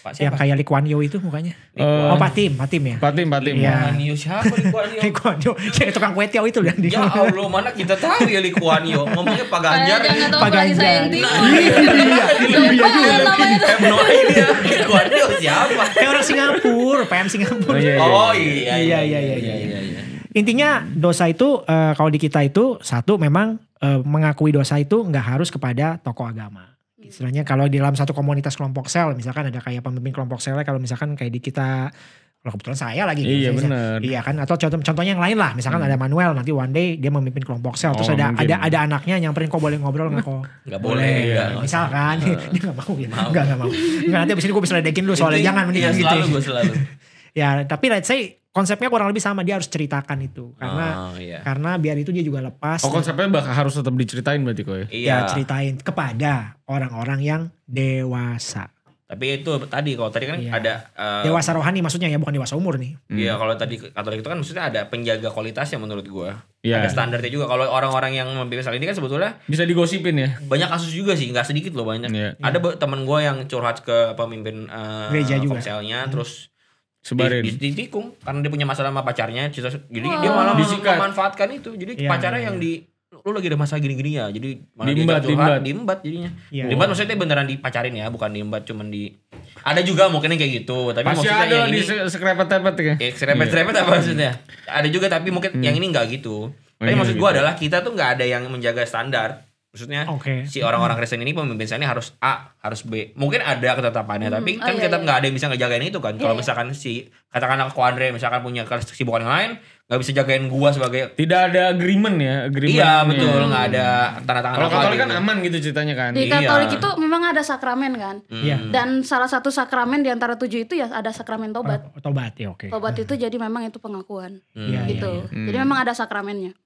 Pak siapa? Yang kayak Lee Kuan itu mukanya. Uh, oh Pak tim ya. Patim, tim Ya. Lee Kuan Yew siapa Lee Kuan Yew? Lee Kuan Yew, tukang kue tiaw itu lihat. Ya Allah, mana kita tahu ya Lee Kuan Yew. Ngomongnya Pak Ganjar. Pak Ganjar. Iya, iya. Iya juga. no idea. Lee Kuan Yew siapa? Kayak orang Singapura, PM Singapura. Oh iya, iya, iya, iya, iya. Intinya dosa itu kalau di kita itu satu memang mengakui dosa itu nggak harus kepada tokoh agama istilahnya kalau di dalam satu komunitas kelompok sel misalkan ada kayak pemimpin kelompok selnya kalau misalkan kayak di kita kalau kebetulan saya lagi gitu iya benar iya kan atau contoh contohnya yang lain lah misalkan hmm. ada Manuel nanti one day dia memimpin kelompok sel oh, terus ada mungkin. ada ada anaknya nyamperin kok boleh ngobrol nggak kok nggak boleh ya, misalkan dia nggak mau ya nggak nggak mau nanti abis ini gue bisa ledekin lu soalnya jangan mendingan gitu selalu, gue selalu. ya tapi let's say konsepnya kurang lebih sama dia harus ceritakan itu karena oh, iya. karena biar itu dia juga lepas. Oh konsepnya bakal harus tetap diceritain berarti kok ya? Iya ya, ceritain kepada orang-orang yang dewasa. Tapi itu tadi kalau tadi kan iya. ada uh, dewasa rohani maksudnya ya bukan dewasa umur nih. Iya hmm. kalau tadi Katolik itu kan maksudnya ada penjaga kualitasnya menurut gua. Iya. Ada standarnya juga kalau orang-orang yang membebas ini kan sebetulnya bisa digosipin ya. Banyak kasus juga sih, nggak sedikit loh banyak. Iya. Ada iya. teman gua yang curhat ke pemimpin uh, gereja juga. hmm. terus sebarin di, di, tikung karena dia punya masalah sama pacarnya jadi dia malah Disikat. memanfaatkan itu jadi ya, pacarnya ya, yang iya. di lu lagi ada masalah gini-gini ya jadi malah dimbat, dia curhat, di jadinya ya. dimbat ya. maksudnya beneran dipacarin ya bukan diembat cuman di ada juga mungkin kayak gitu tapi Pasti maksudnya ada yang di ini sekrepet-sepet ya eh, iya, sekrepet apa iya. maksudnya ada juga tapi mungkin yang hmm. ini enggak gitu tapi oh, maksud gue adalah kita tuh nggak ada yang menjaga standar maksudnya okay. si orang-orang hmm. Kristen ini pemimpin saya ini harus A harus B mungkin ada ketetapannya hmm. tapi oh kan iya, kita iya, tetap nggak iya. ada yang bisa ngejagain itu kan iya, kalau iya. misalkan si katakanlah Ko Andre misalkan punya kesibukan yang lain nggak bisa jagain gua sebagai tidak ada agreement ya agreement iya betul nggak ada tanda tangan kalau Katolik gitu. kan aman gitu ceritanya kan di Katolik iya. itu memang ada sakramen kan hmm. dan salah satu sakramen di antara tujuh itu ya ada sakramen tobat oh, tobat ya oke okay. Hmm. tobat itu jadi memang itu pengakuan hmm. gitu iya, iya. Hmm. jadi memang ada sakramennya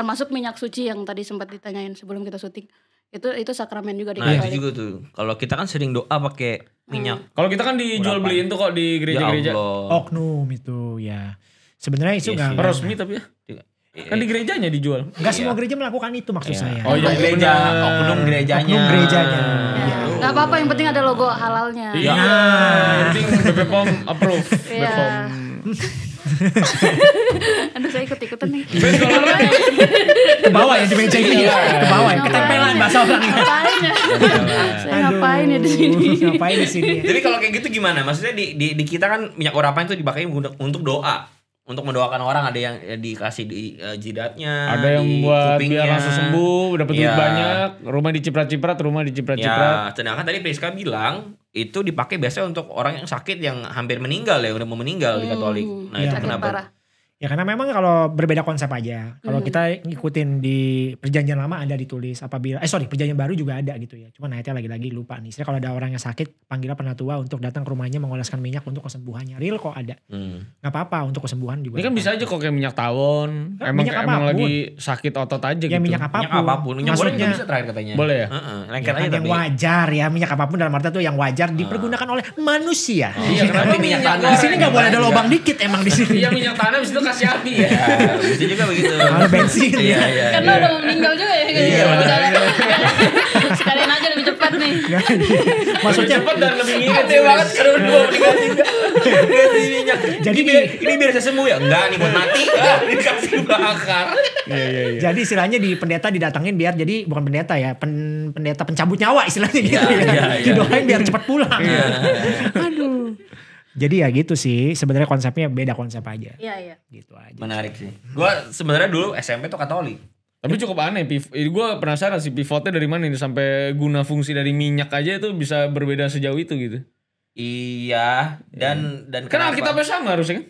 termasuk minyak suci yang tadi sempat ditanyain sebelum kita syuting itu itu sakramen juga di nah itu juga tuh kalau kita kan sering doa pakai hmm. minyak hmm. kalau kita kan dijual Berapa? beliin tuh kok di ya gereja-gereja ya oknum itu ya sebenarnya itu iya nggak yes, resmi tapi ya iya. Kan di gerejanya dijual. Enggak semua iya. gereja melakukan itu maksud iya. saya. Oh iya, gereja, oknum gerejanya. Oknum gerejanya. Iya. Enggak ya. apa-apa yang penting ada logo halalnya. Iya. Yang penting BPOM approve. BPOM. Aduh saya ikut-ikutan nih. ke bawah ya di meja ini ya. Ke bawah ya. Ketempelan bahasa orang. Ya? Ngapain ya? Saya ngapain ya di sini? Ngapain di sini? Ya? Jadi kalau kayak gitu gimana? Maksudnya di, di, di kita kan minyak urapan itu dipakai untuk doa untuk mendoakan orang ada yang eh, dikasih di uh, jidatnya ada yang di buat kupingnya. biar langsung sembuh dapat ya. banyak rumah diciprat-ciprat rumah diciprat-ciprat ya sedangkan tadi Priska bilang itu dipakai biasanya untuk orang yang sakit yang hampir meninggal ya udah mau meninggal hmm, di Katolik. Hmm. Nah ya, itu kenapa? Parah. Ya karena memang kalau berbeda konsep aja. Kalau hmm. kita ngikutin di perjanjian lama ada ditulis apabila eh sorry perjanjian baru juga ada gitu ya. cuma ayatnya lagi-lagi lupa nih. Saya kalau ada orang yang sakit panggilah penatua untuk datang ke rumahnya mengoleskan minyak untuk kesembuhannya. Real kok ada. Hmm. Gak apa-apa untuk kesembuhan juga. Ini kan bisa aja kok kayak minyak tawon. Kan, emang minyak kayak emang lagi sakit otot aja ya, gitu. minyak apapun. Minyak apapun. Minyak boleh bisa terakhir katanya. Boleh ya? Uh-uh, ya kan aja yang wajar ya minyak apapun dalam arti tuh yang wajar ah. dipergunakan oleh manusia. Oh, iya, minyak tanah? Di sini nggak boleh ada iya. lubang dikit emang di sini. Iya minyak tanah Syafi ya. Bisa juga begitu. bensin. Iya, iya. Karena iya. udah mau meninggal juga ya. Iya. Gitu. Sekalian aja lebih cepat nih. Iya, iya. Maksudnya cepat dan lebih ngirit ya banget seru dua meninggal juga. Jadi ini biar saya sembuh ya? Enggak nih buat mati. Dikasih bakar. Iya, iya, iya. Jadi istilahnya di pendeta didatangin biar jadi bukan pendeta ya, pen, pendeta pencabut nyawa istilahnya gitu ya. Didoain biar cepat pulang. Aduh. Jadi ya gitu sih, sebenarnya konsepnya beda konsep aja. Iya, iya. Gitu aja. Menarik sih. Gua sebenarnya dulu SMP tuh Katolik. Tapi cukup aneh, gue penasaran sih pivotnya dari mana ini sampai guna fungsi dari minyak aja itu bisa berbeda sejauh itu gitu. Iya, dan ya. dan kan kenapa? kita bersama harusnya kan?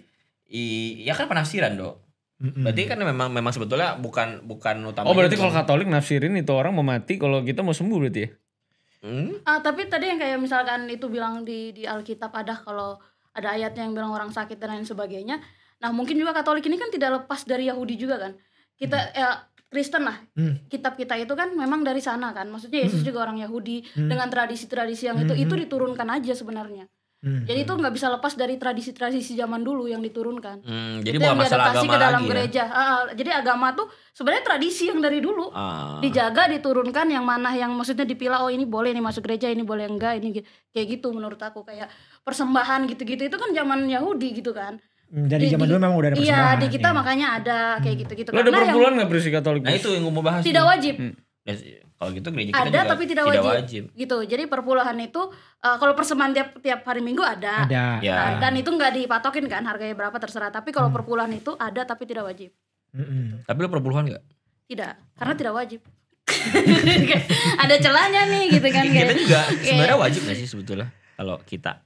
Iya kan penafsiran dong. Berarti kan memang memang sebetulnya bukan bukan utama. Oh berarti kalau Katolik nafsirin itu orang mau mati kalau kita mau sembuh berarti ya? Hmm? Ah, tapi tadi yang kayak misalkan itu bilang di di Alkitab ada kalau ada ayatnya yang bilang orang sakit dan lain sebagainya. Nah, mungkin juga Katolik ini kan tidak lepas dari Yahudi juga kan. Kita hmm. eh, Kristen lah. Hmm. Kitab kita itu kan memang dari sana kan. Maksudnya Yesus hmm. juga orang Yahudi hmm. dengan tradisi-tradisi yang hmm. itu itu hmm. diturunkan aja sebenarnya. Hmm. Jadi itu nggak bisa lepas dari tradisi-tradisi zaman dulu yang diturunkan. Hmm, jadi itu bukan masalah agama ke dalam lagi ya? gereja. Ya? Uh, jadi agama tuh sebenarnya tradisi yang dari dulu uh. dijaga, diturunkan yang mana yang maksudnya dipilah oh ini boleh ini masuk gereja, ini boleh enggak, ini kayak gitu menurut aku kayak persembahan gitu-gitu itu kan zaman Yahudi gitu kan. Hmm, dari di, zaman dulu memang udah ada iya, persembahan. Iya, di kita ya. makanya ada kayak gitu-gitu. Hmm. ada pergumulan nggak berisi Katolik? Nah itu yang gue mau bahas. Tidak tuh. wajib. Hmm. Iya. Kalau gitu gereja kita ada juga tapi tidak wajib. tidak wajib. Gitu. Jadi perpuluhan itu uh, kalau persembahan tiap tiap hari Minggu ada. Ada. Ya. Nah, dan itu nggak dipatokin kan harganya berapa terserah. Tapi kalau hmm. perpuluhan itu ada tapi tidak wajib. gitu. Tapi lo perpuluhan nggak? Tidak, karena tidak wajib. ada celahnya nih gitu kan. Kita juga sebenarnya wajib gak sih sebetulnya kalau kita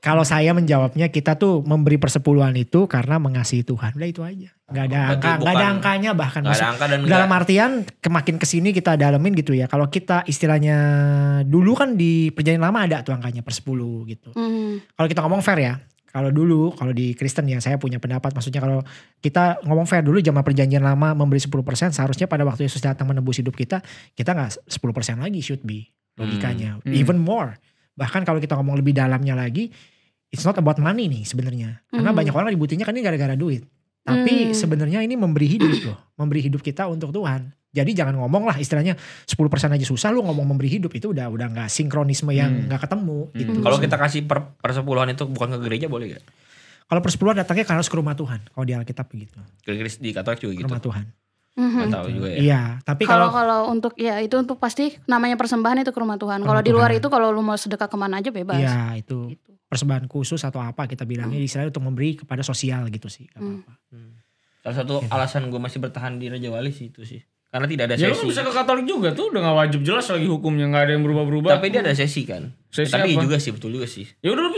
kalau hmm. saya menjawabnya kita tuh memberi persepuluhan itu karena mengasihi Tuhan. Udah itu aja. Gak ada angka, angka, gak ada angkanya bahkan. Gak ada angka dan dalam enggak. artian kemakin kesini kita dalamin gitu ya. Kalau kita istilahnya dulu kan di perjanjian lama ada tuh angkanya per 10 gitu. Mm. Kalau kita ngomong fair ya. Kalau dulu, kalau di Kristen ya saya punya pendapat. Maksudnya kalau kita ngomong fair dulu zaman perjanjian lama memberi 10% seharusnya pada waktu Yesus datang menebus hidup kita. Kita gak 10% lagi should be logikanya. Mm. Even more. Bahkan kalau kita ngomong lebih dalamnya lagi, it's not about money nih sebenarnya. Karena mm. banyak orang ributinnya kan ini gara-gara duit. Tapi mm. sebenarnya ini memberi hidup loh, memberi hidup kita untuk Tuhan. Jadi jangan ngomong lah istilahnya 10% aja susah lu ngomong memberi hidup itu udah udah nggak sinkronisme yang hmm. nggak hmm. ketemu hmm. gitu. Kalau kita kasih per, persepuluhan itu bukan ke gereja boleh gak? Kalau persepuluhan datangnya harus ke rumah Tuhan. Kalau di Alkitab begitu. Gereja di Katolik juga gitu. Rumah Tuhan. Mm-hmm. tahu juga ya. Iya, tapi kalau kalau untuk ya itu untuk pasti namanya persembahan itu ke rumah Tuhan. Kalau di luar itu kalau lu mau sedekah kemana aja bebas. Iya, itu. Gitu. Persembahan khusus atau apa kita bilangnya mm. istilahnya untuk memberi kepada sosial gitu sih, hmm. apa-apa. Hmm. Salah satu gitu. alasan gue masih bertahan di Raja Wali sih itu sih. Karena tidak ada sesi. Ya lu bisa ke Katolik juga tuh udah gak wajib jelas lagi hukumnya gak ada yang berubah-berubah. Tapi dia ada sesi kan. Sesi ya, tapi apa? juga sih betul juga sih. Ya udah lu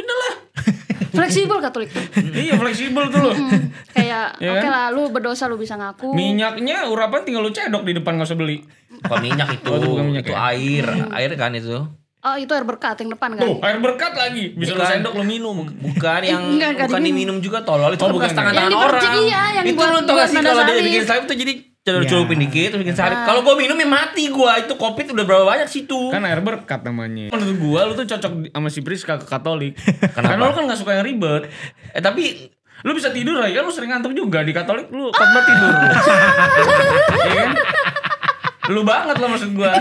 fleksibel Katolik iya fleksibel tuh lo hmm, kayak yeah. oke okay lah lu berdosa lu bisa ngaku minyaknya urapan tinggal lu cedok di depan nggak usah beli bukan minyak itu, oh, itu bukan minyak itu ya? air hmm. air kan itu Oh itu air berkat yang depan kan? Tuh air berkat lagi bisa iya lu sendok kan? lu minum bukan yang enggak, enggak bukan diminum. juga tolol itu oh, bekas tangan-tangan orang yang iya, itu lu tau gak sih kalau dia bikin slime tuh jadi celup-celupin ya. dikit terus bikin Ah. Kalau gue minum ya mati gue. Itu kopi tuh udah berapa banyak sih situ. Kan air berkat namanya. Menurut gue lu tuh cocok sama si Priska ke Katolik. Kenapa? Karena lu kan gak suka yang ribet. Eh tapi lu bisa tidur aja kan lu sering ngantuk juga di Katolik lu kan ah. tidur. Iya kan? lu banget lo maksud gua.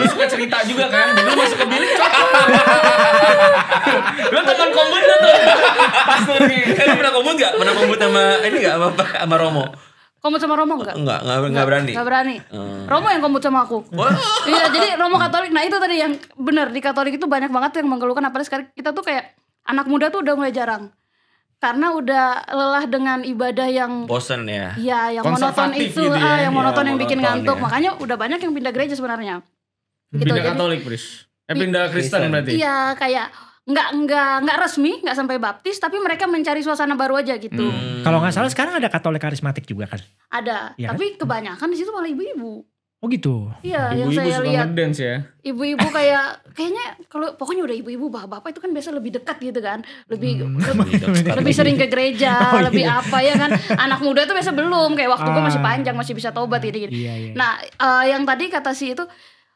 Lu suka cerita juga kan? dulu lu masuk ke bilik cocok. lu teman kombut lu tuh. Pas lu nih. kan lu pernah kombut gak? Pernah kombut sama ini gak? apa-apa sama Romo? kamu sama Romo enggak? Enggak, enggak, enggak berani. Enggak berani. Hmm. Romo yang kamu sama aku. iya, jadi Romo Katolik. Nah, itu tadi yang benar di Katolik itu banyak banget yang mengeluhkan apalagi sekarang kita tuh kayak anak muda tuh udah mulai jarang. Karena udah lelah dengan ibadah yang bosen ya. Iya, yang monoton itu, gitu ah, ya. ah, yang iya, monoton ya, yang bikin monoton ngantuk. Ya. Makanya udah banyak yang pindah gereja sebenarnya. Gitu, pindah Katolik, Pris. Eh pindah Kristen berarti. Iya, kayak nggak nggak nggak resmi nggak sampai baptis tapi mereka mencari suasana baru aja gitu hmm. kalau nggak salah sekarang ada katolik karismatik juga kan ada ya tapi kan? kebanyakan di situ malah ibu-ibu oh gitu iya ibu-ibu yang saya lihat ya ibu-ibu kayak kayaknya kalau pokoknya udah ibu-ibu bapak-bapak itu kan biasa lebih dekat gitu kan lebih hmm. lebih, lebih sering ke gereja oh, iya. lebih apa ya kan anak muda itu biasa belum kayak waktu ah. gue masih panjang masih bisa tobat gitu, -gitu. Iya, iya. nah uh, yang tadi kata si itu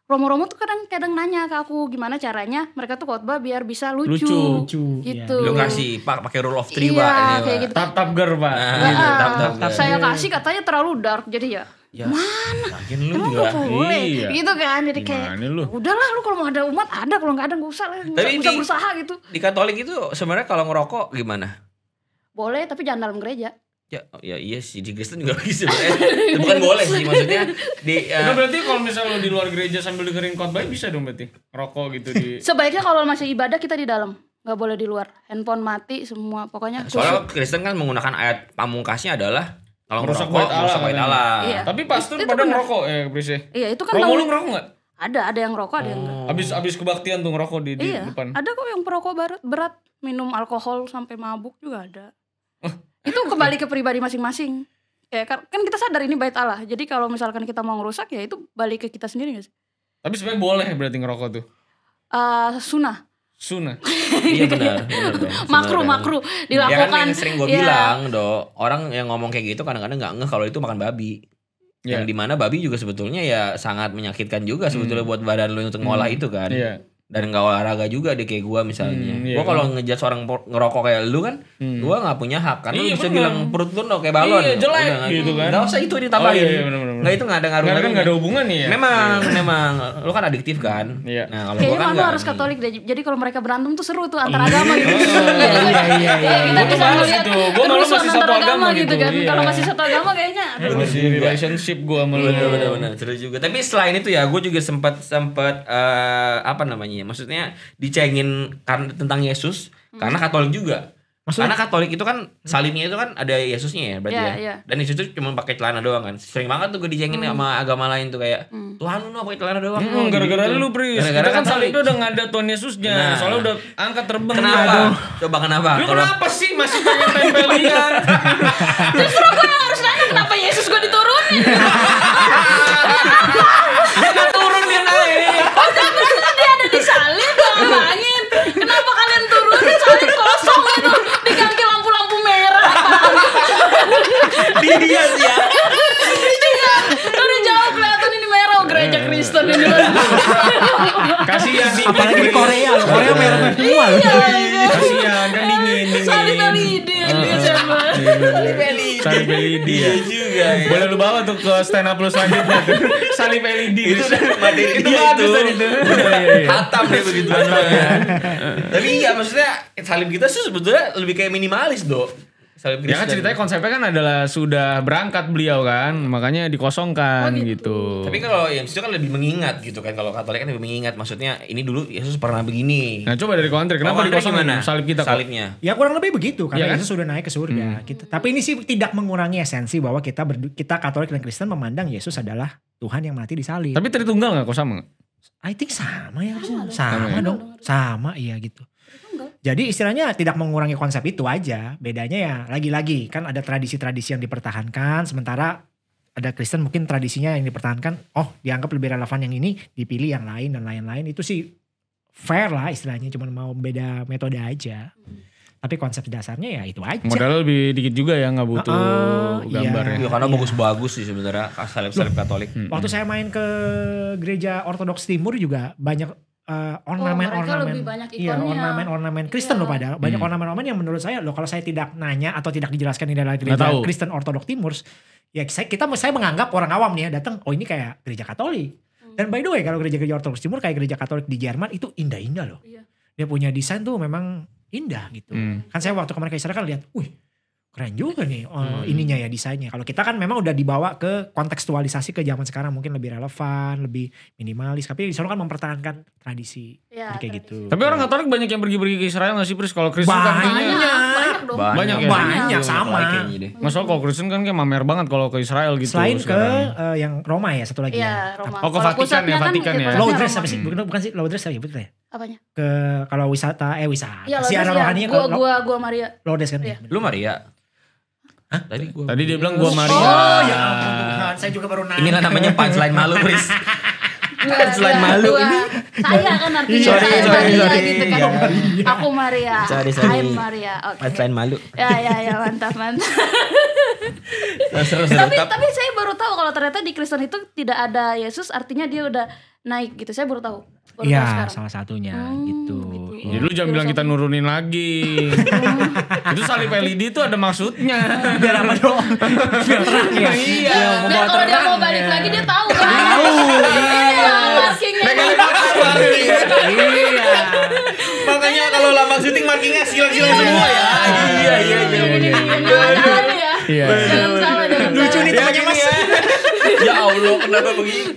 Romo-romo tuh kadang-kadang nanya ke aku gimana caranya mereka tuh khotbah biar bisa lucu, lucu, gitu. Iya. Lu kasih pak pakai rule of three iya, pak, gitu. Tap tap ger pak. Nah, iya. tap, tap, tap, saya kasih katanya terlalu dark jadi ya. Ya, mana? Yakin lu Emang juga. boleh. Iya. Gitu kan. Jadi Gimana kayak lu? udahlah lu kalau mau ada umat ada, kalau nggak ada nggak usah lah. Tapi usah di, berusaha gitu. Di Katolik itu sebenarnya kalau ngerokok gimana? Boleh, tapi jangan dalam gereja. Ya, oh, ya iya sih di Kristen juga bisa, ya. Eh, ya, bukan boleh sih maksudnya di uh... Itu berarti kalau misalnya lo di luar gereja sambil dengerin khotbah bisa dong berarti. Rokok gitu di Sebaiknya kalau masih ibadah kita di dalam. nggak boleh di luar. Handphone mati semua pokoknya. Soalnya Kristen kan menggunakan ayat pamungkasnya adalah kalau merokok bait Allah. Bait kan. Allah. Iya. Tapi pastor pada ngerokok ya, Brise. Ya? Iya, itu kan Rokok lu ngerokok enggak? Ada, ada yang rokok, ada yang enggak. Oh. Abis abis kebaktian tuh ngerokok di, di iya. depan. Ada kok yang perokok berat, minum alkohol sampai mabuk juga ada itu kembali ke pribadi masing-masing ya kan, kita sadar ini bait Allah jadi kalau misalkan kita mau ngerusak ya itu balik ke kita sendiri guys. tapi sebenarnya boleh berarti ngerokok tuh uh, eh, Sunah. sunnah iya benar, benar, makro makro dilakukan ya kan yang sering gue ya. bilang do orang yang ngomong kayak gitu kadang-kadang nggak ngeh kalau itu makan babi yeah. yang iya. dimana babi juga sebetulnya ya sangat menyakitkan juga sebetulnya hmm. buat badan lo untuk ngolah hmm. itu kan yeah dan nggak olahraga juga deh kayak gue misalnya. Hmm, iya. Gue kalau kan? ngejat seorang ngerokok kayak lu kan, hmm. gue nggak punya hak karena iya, lu bisa bener. bilang perut lu no kayak balon. Iya, jelek Udah, kan? gitu kan. Gak usah itu ditambahin. Oh, iya, iya, bener, bener. Gak itu nggak ada ngaruh. Kan nggak ada kan? hubungan ya. Memang, iya. memang. Lu kan adiktif kan. Iya. Nah kalau gue kan nggak. harus Katolik deh. Jadi kalau mereka berantem tuh seru tuh antar iya. agama gitu. Oh, iya, iya iya iya. Kita bisa ngeliat kerusuhan antar agama gitu, gitu. kan. Kalau masih satu agama kayaknya. Masih relationship gue sama lu. Bener bener bener. Seru juga. Tapi selain itu ya, gue juga sempat sempat eh, apa namanya Iya, maksudnya dicengin karena tentang Yesus hmm. karena Katolik juga. Maksudnya? Karena Katolik itu kan salibnya itu kan ada Yesusnya ya berarti yeah, ya. Yeah. Ya. Dan Yesus itu cuma pakai celana doang kan. Sering banget tuh gue dijengin hmm. sama agama lain tuh kayak hmm. Tuhan lu pakai celana doang. Hmm, gara-gara gitu. lu Pris. Gara-gara kan salib itu udah nggak ada Tuhan Yesusnya. Nah. Soalnya udah angkat terbang. Kenapa? Ya, Coba kenapa? Lu Kalo... kenapa sih masih pengen tempelian? Justru gue harus nanya kenapa Yesus gue diturunin. dia sih ya. iya, iya, iya. dari jauh kelihatan ini merah gereja eh. Kristen ini. Kasihan iya, Apalagi di Korea, Korea merah semua. Iya, iya. Kasihan kan dingin. Salib LED ah, ah. iya, iya, Salib LED. Iya juga. Iya. Boleh lu bawa tuh ke stand up lu selanjutnya. Salib LED. Itu mati itu iya, iya, tuh. Hatam iya, begitu. Ya. Tapi iya maksudnya salib kita sih sebetulnya lebih kayak minimalis, Dok. Salib Ya kan ceritanya konsepnya kan adalah sudah berangkat beliau kan, makanya dikosongkan oh, gitu. gitu. Tapi kalau yang itu kan lebih mengingat gitu kan kalau Katolik kan lebih mengingat maksudnya ini dulu Yesus pernah begini. Nah, coba dari kontrik kenapa oh, dikosongkan salib kita? Salibnya. Kok? Ya kurang lebih begitu karena ya kan? Yesus sudah naik ke surga hmm. kita. Gitu. Tapi ini sih tidak mengurangi esensi bahwa kita ber, kita Katolik dan Kristen memandang Yesus adalah Tuhan yang mati di salib. Tapi Tritunggal gak kok sama? I think sama ya. Sama, sama, sama dong. Sama iya gitu. Jadi istilahnya tidak mengurangi konsep itu aja. Bedanya ya lagi-lagi kan ada tradisi-tradisi yang dipertahankan sementara ada Kristen mungkin tradisinya yang dipertahankan, oh dianggap lebih relevan yang ini, dipilih yang lain dan lain-lain. Itu sih fair lah istilahnya, cuman mau beda metode aja. Hmm. Tapi konsep dasarnya ya itu aja. Modal lebih dikit juga ya nggak butuh uh, gambar. gambarnya. Iya, ya, iya, karena bagus-bagus iya. sih sebenarnya salib-salib Katolik. Waktu hmm. saya main ke gereja Ortodoks Timur juga banyak uh, eh, ornamen oh, ornamen lebih banyak iya ornamen ornamen Kristen iya. loh padahal banyak hmm. ornamen ornamen yang menurut saya loh kalau saya tidak nanya atau tidak dijelaskan di dalam gereja Kristen Ortodok Timur ya saya kita saya menganggap orang awam nih ya datang oh ini kayak gereja Katolik hmm. dan by the way kalau gereja-gereja Ortodok Timur kayak gereja Katolik di Jerman itu indah-indah loh iya. dia punya desain tuh memang indah gitu hmm. kan saya waktu kemarin ke Israel kan lihat wih keren juga nih eh, hmm. ininya ya desainnya. Kalau kita kan memang udah dibawa ke kontekstualisasi ke zaman sekarang mungkin lebih relevan, lebih minimalis. Tapi di kan mempertahankan tradisi ya, kayak tradisi. gitu. Tapi orang Katolik banyak yang pergi-pergi ke Israel nggak sih, Pris? Kalau Kristen kan banyak, kan banyak, banyak dong. Banyak, banyak, ya, banyak iya, sama. Iya. Masalah kalau Kristen kan kayak mamer banget kalau ke Israel gitu. Selain ke uh, yang Roma ya satu lagi. Iya, ya. Roma. Oh ke Vatikan ya, kan Vatikan ya. Low dress apa sih? Bukan, bukan sih low dress ya, ya? Apanya? Ke kalau wisata eh wisata. Iya, ya, siaran rohaninya gua, gua gua Maria. Low dress kan. Lu Maria. Tadi gua Tadi dia bilang gua oh, Maria. Oh ya ampun Tuhan, saya juga baru nanya. Inilah namanya selain malu, Pan selain malu ini. Saya kan artinya sorry, saya sorry, Maria sorry. gitu kan. Aku Maria. Sorry, sorry. I'm Maria. Okay. selain malu. Ya ya ya mantap mantap. tapi tapi saya baru tahu kalau ternyata di Kristen itu tidak ada Yesus artinya dia udah naik gitu. Saya baru tahu. Iya, salah satunya hmm, gitu. gitu. Ya. Jadi ya, lu jangan Terus bilang kita nurunin lagi. itu salib LED itu ada maksudnya. Biar apa dong? Biar terang ya. Iya. Ya, iya, Biar kalau dia mau balik ya. lagi dia tahu kan. Tahu. Iya, iya. iya. Makanya kalau lama syuting markingnya silang-silang semua ya. Iya, iya, iya. Iya, Jangan iya. Iya. Lucu nih temannya Mas ya Allah kenapa begitu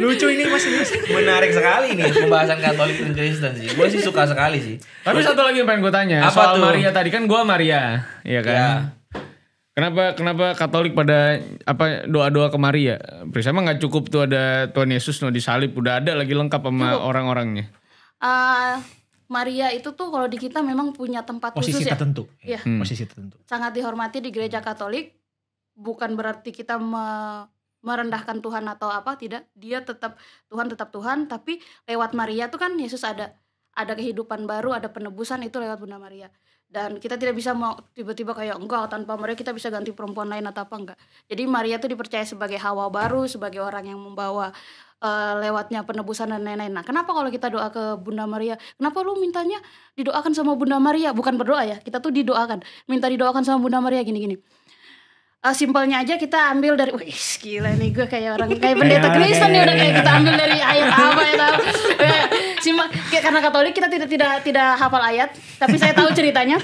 lucu ini mas menarik sekali nih pembahasan Katolik dan Kristen sih gue sih suka sekali sih tapi satu lagi yang pengen gue tanya apa soal tuh? Maria tadi kan gue Maria ya kan ya. Kenapa kenapa Katolik pada apa doa-doa ke Maria? Bisa emang nggak cukup tuh ada Tuhan Yesus no disalib udah ada lagi lengkap sama orang-orangnya. Uh, Maria itu tuh kalau di kita memang punya tempat posisi khusus ya. tertentu. ya. Posisi hmm. Posisi tertentu. Sangat dihormati di gereja Katolik bukan berarti kita me merendahkan Tuhan atau apa tidak dia tetap Tuhan tetap Tuhan tapi lewat Maria tuh kan Yesus ada ada kehidupan baru ada penebusan itu lewat Bunda Maria dan kita tidak bisa mau tiba-tiba kayak enggak tanpa Maria kita bisa ganti perempuan lain atau apa enggak jadi Maria tuh dipercaya sebagai hawa baru sebagai orang yang membawa uh, lewatnya penebusan dan lain-lain nah kenapa kalau kita doa ke Bunda Maria kenapa lu mintanya didoakan sama Bunda Maria bukan berdoa ya kita tuh didoakan minta didoakan sama Bunda Maria gini-gini uh, simpelnya aja kita ambil dari wih gila nih gue kayak orang kayak pendeta iya, Kristen nih udah iya, kayak kita iya. ambil dari ayat apa ya tau simpel karena Katolik kita tidak tidak tidak hafal ayat tapi saya tahu ceritanya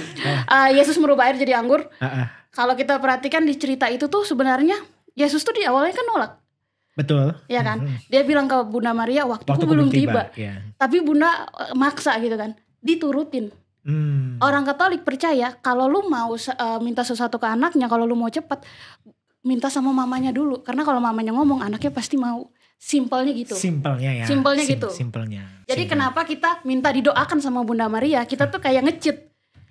uh, Yesus merubah air jadi anggur uh kalau kita perhatikan di cerita itu tuh sebenarnya Yesus tuh di awalnya kan nolak Betul. Ya kan? Dia bilang ke Bunda Maria waktuku, waktuku belum tiba. tiba. Yeah. Tapi Bunda eh, maksa gitu kan. Diturutin. Hmm. Orang Katolik percaya kalau lu mau uh, minta sesuatu ke anaknya, kalau lu mau cepat minta sama mamanya dulu. Karena kalau mamanya ngomong, anaknya pasti mau. Simpelnya gitu. Simpelnya ya. Simpelnya Sim gitu. Simpelnya. Jadi Simpel. kenapa kita minta didoakan sama Bunda Maria? Kita tuh kayak ngecit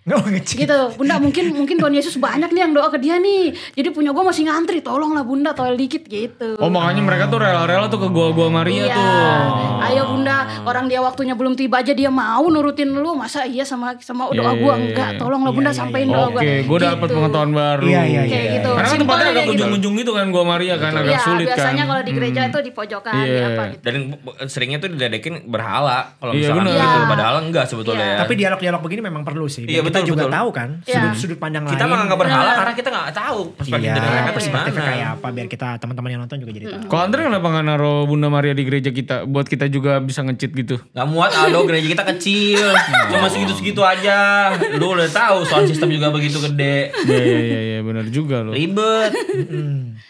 Oh, gitu. gitu bunda mungkin mungkin Tuhan Yesus banyak nih yang doa ke dia nih jadi punya gue masih ngantri tolonglah bunda tolong dikit gitu oh makanya mereka tuh rela-rela tuh ke gua-gua Maria iya. tuh ayo bunda orang dia waktunya belum tiba aja dia mau nurutin lu masa iya sama sama doa yeah, gue iya, iya. enggak tolonglah bunda yeah, iya, sampein yeah. doa gue oke okay, gue dapat gitu. pengetahuan baru iya iya gitu. iya karena kan tempatnya agak gitu. ujung-ujung gitu. gitu kan gua Maria kan agak ya, sulit biasanya kan biasanya kalau di gereja hmm. itu di pojokan yeah. di apa gitu dan seringnya tuh didadekin berhala kalau yeah, misalnya gitu padahal enggak sebetulnya ya tapi dialog-dialog begini memang perlu sih iya betul kita betul, juga betul. tahu kan iya. sudut sudut pandang kita lain. Kita menganggap berhala iya. karena kita nggak tahu perspektif iya, dari mereka kayak apa biar kita teman-teman yang nonton juga jadi tahu. Kalau Andre kenapa nggak naruh Bunda Maria di gereja kita buat kita juga bisa ngecit gitu? Gak muat aduh gereja kita kecil oh. cuma segitu-segitu aja. Lu udah tahu soal sistem juga begitu gede. Iya iya iya ya, benar juga loh. Ribet.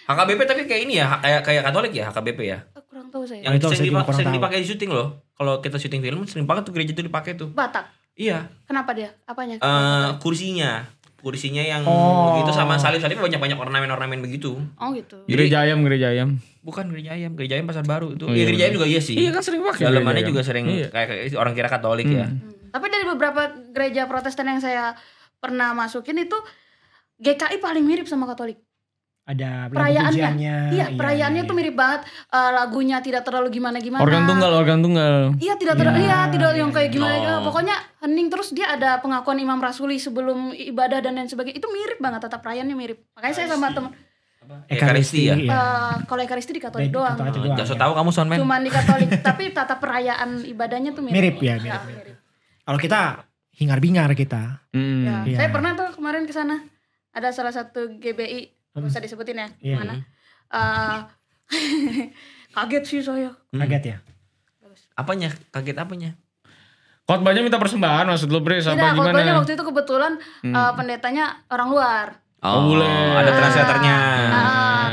HKBP tapi kayak ini ya kayak kayak Katolik ya HKBP ya. Eh, kurang tahu saya. Yang itu sering dipakai di syuting loh. Kalau kita syuting film sering banget tuh gereja itu dipakai tuh. Batak. Iya. Kenapa dia? Apanya? Uh, kursinya kursinya yang oh. gitu sama salib salib banyak-banyak ornamen-ornamen begitu. Oh gitu. Jadi, gereja ayam, gereja ayam. Bukan gereja ayam, gereja ayam pasar baru itu. Oh, iya, ya, gereja ayam juga iya sih. Iya kan sering pakai. Dalamannya juga sering iya. kayak orang kira Katolik ya. hmm. ya. Hmm. Tapi dari beberapa gereja Protestan yang saya pernah masukin itu GKI paling mirip sama Katolik ada perayaannya. Iya, iya, perayaannya iya. tuh iya. mirip banget uh, lagunya tidak terlalu gimana-gimana. Organ tunggal, organ tunggal. Iya, tidak terlalu iya, iya, tidak iya. yang kayak gimana, oh. Pokoknya hening terus dia ada pengakuan Imam Rasuli sebelum ibadah dan lain sebagainya. Itu mirip banget tata perayaannya mirip. Makanya saya sama teman Ekaristi, ya. Uh, kalau Ekaristi di Katolik doang. Katolik oh, doang. Jangan so tahu kamu sonmen. Cuman di Katolik, tapi tata perayaan ibadahnya tuh mirip. Mirip ya, mirip. Ya, mirip. Kalau kita hingar bingar kita. Hmm. Ya. Ya. Saya pernah tuh kemarin ke sana. Ada salah satu GBI nggak hmm. usah disebutin ya yeah. mana uh, kaget sih saya hmm. kaget ya apanya kaget apanya khotbahnya minta persembahan maksud lu Bris apa gimana khotbahnya waktu itu kebetulan hmm. uh, pendetanya orang luar oh, oh boleh ada translatornya uh,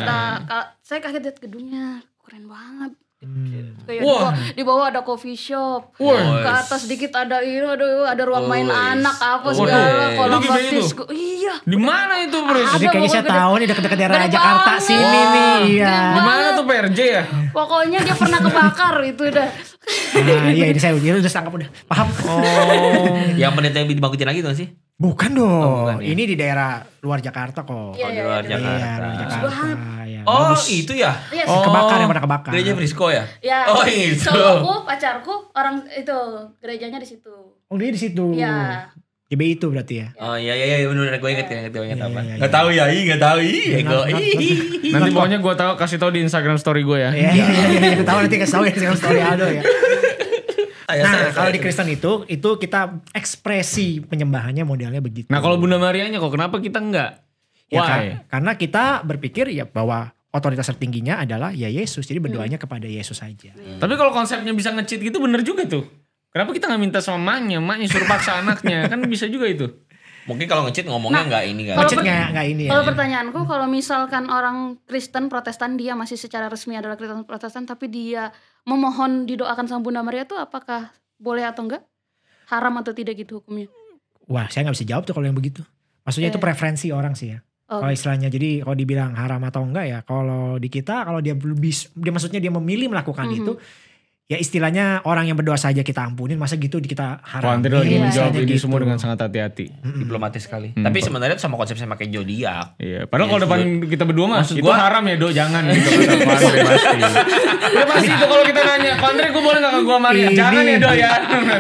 uh, saya kaget lihat gedungnya keren banget Hmm. Kayak Wah. Di, bawah, ada coffee shop, Wah. ke atas dikit ada ini, ada ada ruang main Wah. anak apa segala, kolam gratis. Iya. Di mana itu, Bro? Jadi kayaknya saya tahu nih dekat-dekat daerah Jakarta sini nih. Iya. Di mana tuh PRJ ya? Pokoknya dia pernah kebakar itu udah. nah, iya ini saya udah, udah tangkap udah paham. Oh. yang yang dibangkitin lagi tuh sih? Bukan dong. Oh, bukan, ya? Ini di daerah luar Jakarta kok. oh, iya, di iya, iya, luar Jakarta. Iya, luar Jakarta. Ya, oh, bagus. itu ya? Yes. Oh, kebakar yang pada kebakar. Gereja Brisco ya? Ya. Oh, itu. So aku pacarku orang itu gerejanya di situ. Oh, dia di situ. Iya. GB itu berarti ya. Oh iya iya iya benar gue inget ya, gue inget apa. Enggak tahu ya, ih enggak tahu ih. Nanti pokoknya gue tahu kasih tahu di Instagram story gue ya. Iya iya iya, tahu nanti kasih tahu Instagram story Aldo ya nah, kalau di gitu. Kristen itu itu kita ekspresi penyembahannya modelnya begitu. Nah, kalau Bunda Marianya kok kenapa kita enggak? Ya Why? kan? Karena kita berpikir ya bahwa otoritas tertingginya adalah ya Yesus. Jadi berdoanya hmm. kepada Yesus saja. Hmm. Tapi kalau konsepnya bisa ngecit gitu bener juga tuh. Kenapa kita nggak minta sama maknya, maknya suruh paksa anaknya, kan bisa juga itu. Mungkin kalau ngecit ngomongnya nggak nah, ini kan. Ngecit nggak ini. Ya. Kalau pertanyaanku, kalau misalkan orang Kristen Protestan dia masih secara resmi adalah Kristen Protestan, tapi dia memohon didoakan sama Bunda Maria tuh apakah boleh atau enggak? Haram atau tidak gitu hukumnya? Wah, saya nggak bisa jawab tuh kalau yang begitu. Maksudnya yeah. itu preferensi orang sih ya. Okay. Kalau istilahnya jadi kalau dibilang haram atau enggak ya, kalau di kita kalau dia lebih dia maksudnya dia memilih melakukan mm -hmm. itu, ya istilahnya orang yang berdoa saja kita ampunin masa gitu kita haram. iya. lagi menjawab ini gitu. semua dengan sangat hati-hati. Mm-hmm. Diplomatis sekali. Mm-hmm. Tapi sebenarnya sama konsep saya pakai zodiak. Iya, padahal ya, kalau depan kita berdua mas Maksud itu gua, haram ya, Do, jangan gitu kata Andre pasti. ya pasti itu kalau kita nanya, "Andre, gue boleh nggak ke gua Maria?" Jangan ya, Do ya.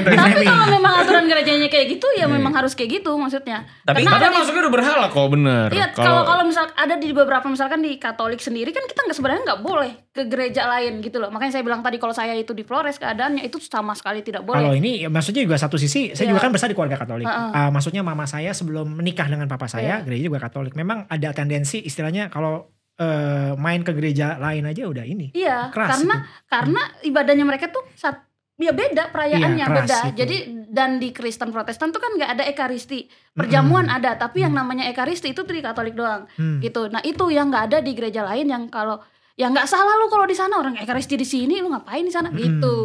Tapi kan kalau memang aturan gerejanya kayak gitu ya iya. memang harus kayak gitu maksudnya. Tapi padahal masuknya udah berhala kok, bener. Iya, kalau kalau misal ada di beberapa misalkan di Katolik sendiri kan kita nggak sebenarnya nggak boleh ke gereja lain gitu loh. Makanya saya bilang tadi kalau saya itu di Flores keadaannya itu sama sekali tidak boleh. Kalau ini ya, maksudnya juga satu sisi saya yeah. juga iya. kan besar di keluarga Katolik. Uh -uh. Uh, maksudnya mama saya sebelum menikah dengan papa saya yeah. gereja juga Katolik. Memang ada tendensi istilahnya kalau uh, main ke gereja lain aja udah ini. Iya, keras karena itu. karena ibadahnya mereka tuh saat ya beda perayaannya ya, beda. Itu. Jadi dan di Kristen Protestan tuh kan nggak ada ekaristi. Perjamuan hmm ada, tapi yang namanya ekaristi itu di Katolik doang. Mm. Gitu. Nah, itu yang nggak ada di gereja lain yang kalau ya nggak salah lu kalau di sana orang ekaristi di sini lu ngapain di sana hmm. gitu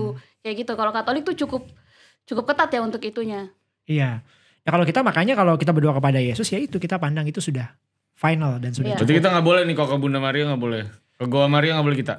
kayak gitu kalau Katolik tuh cukup cukup ketat ya untuk itunya iya ya kalau kita makanya kalau kita berdoa kepada Yesus ya itu kita pandang itu sudah final dan sudah iya. jadi kita nggak boleh nih kalau ke Bunda Maria nggak boleh ke Goa Maria nggak boleh kita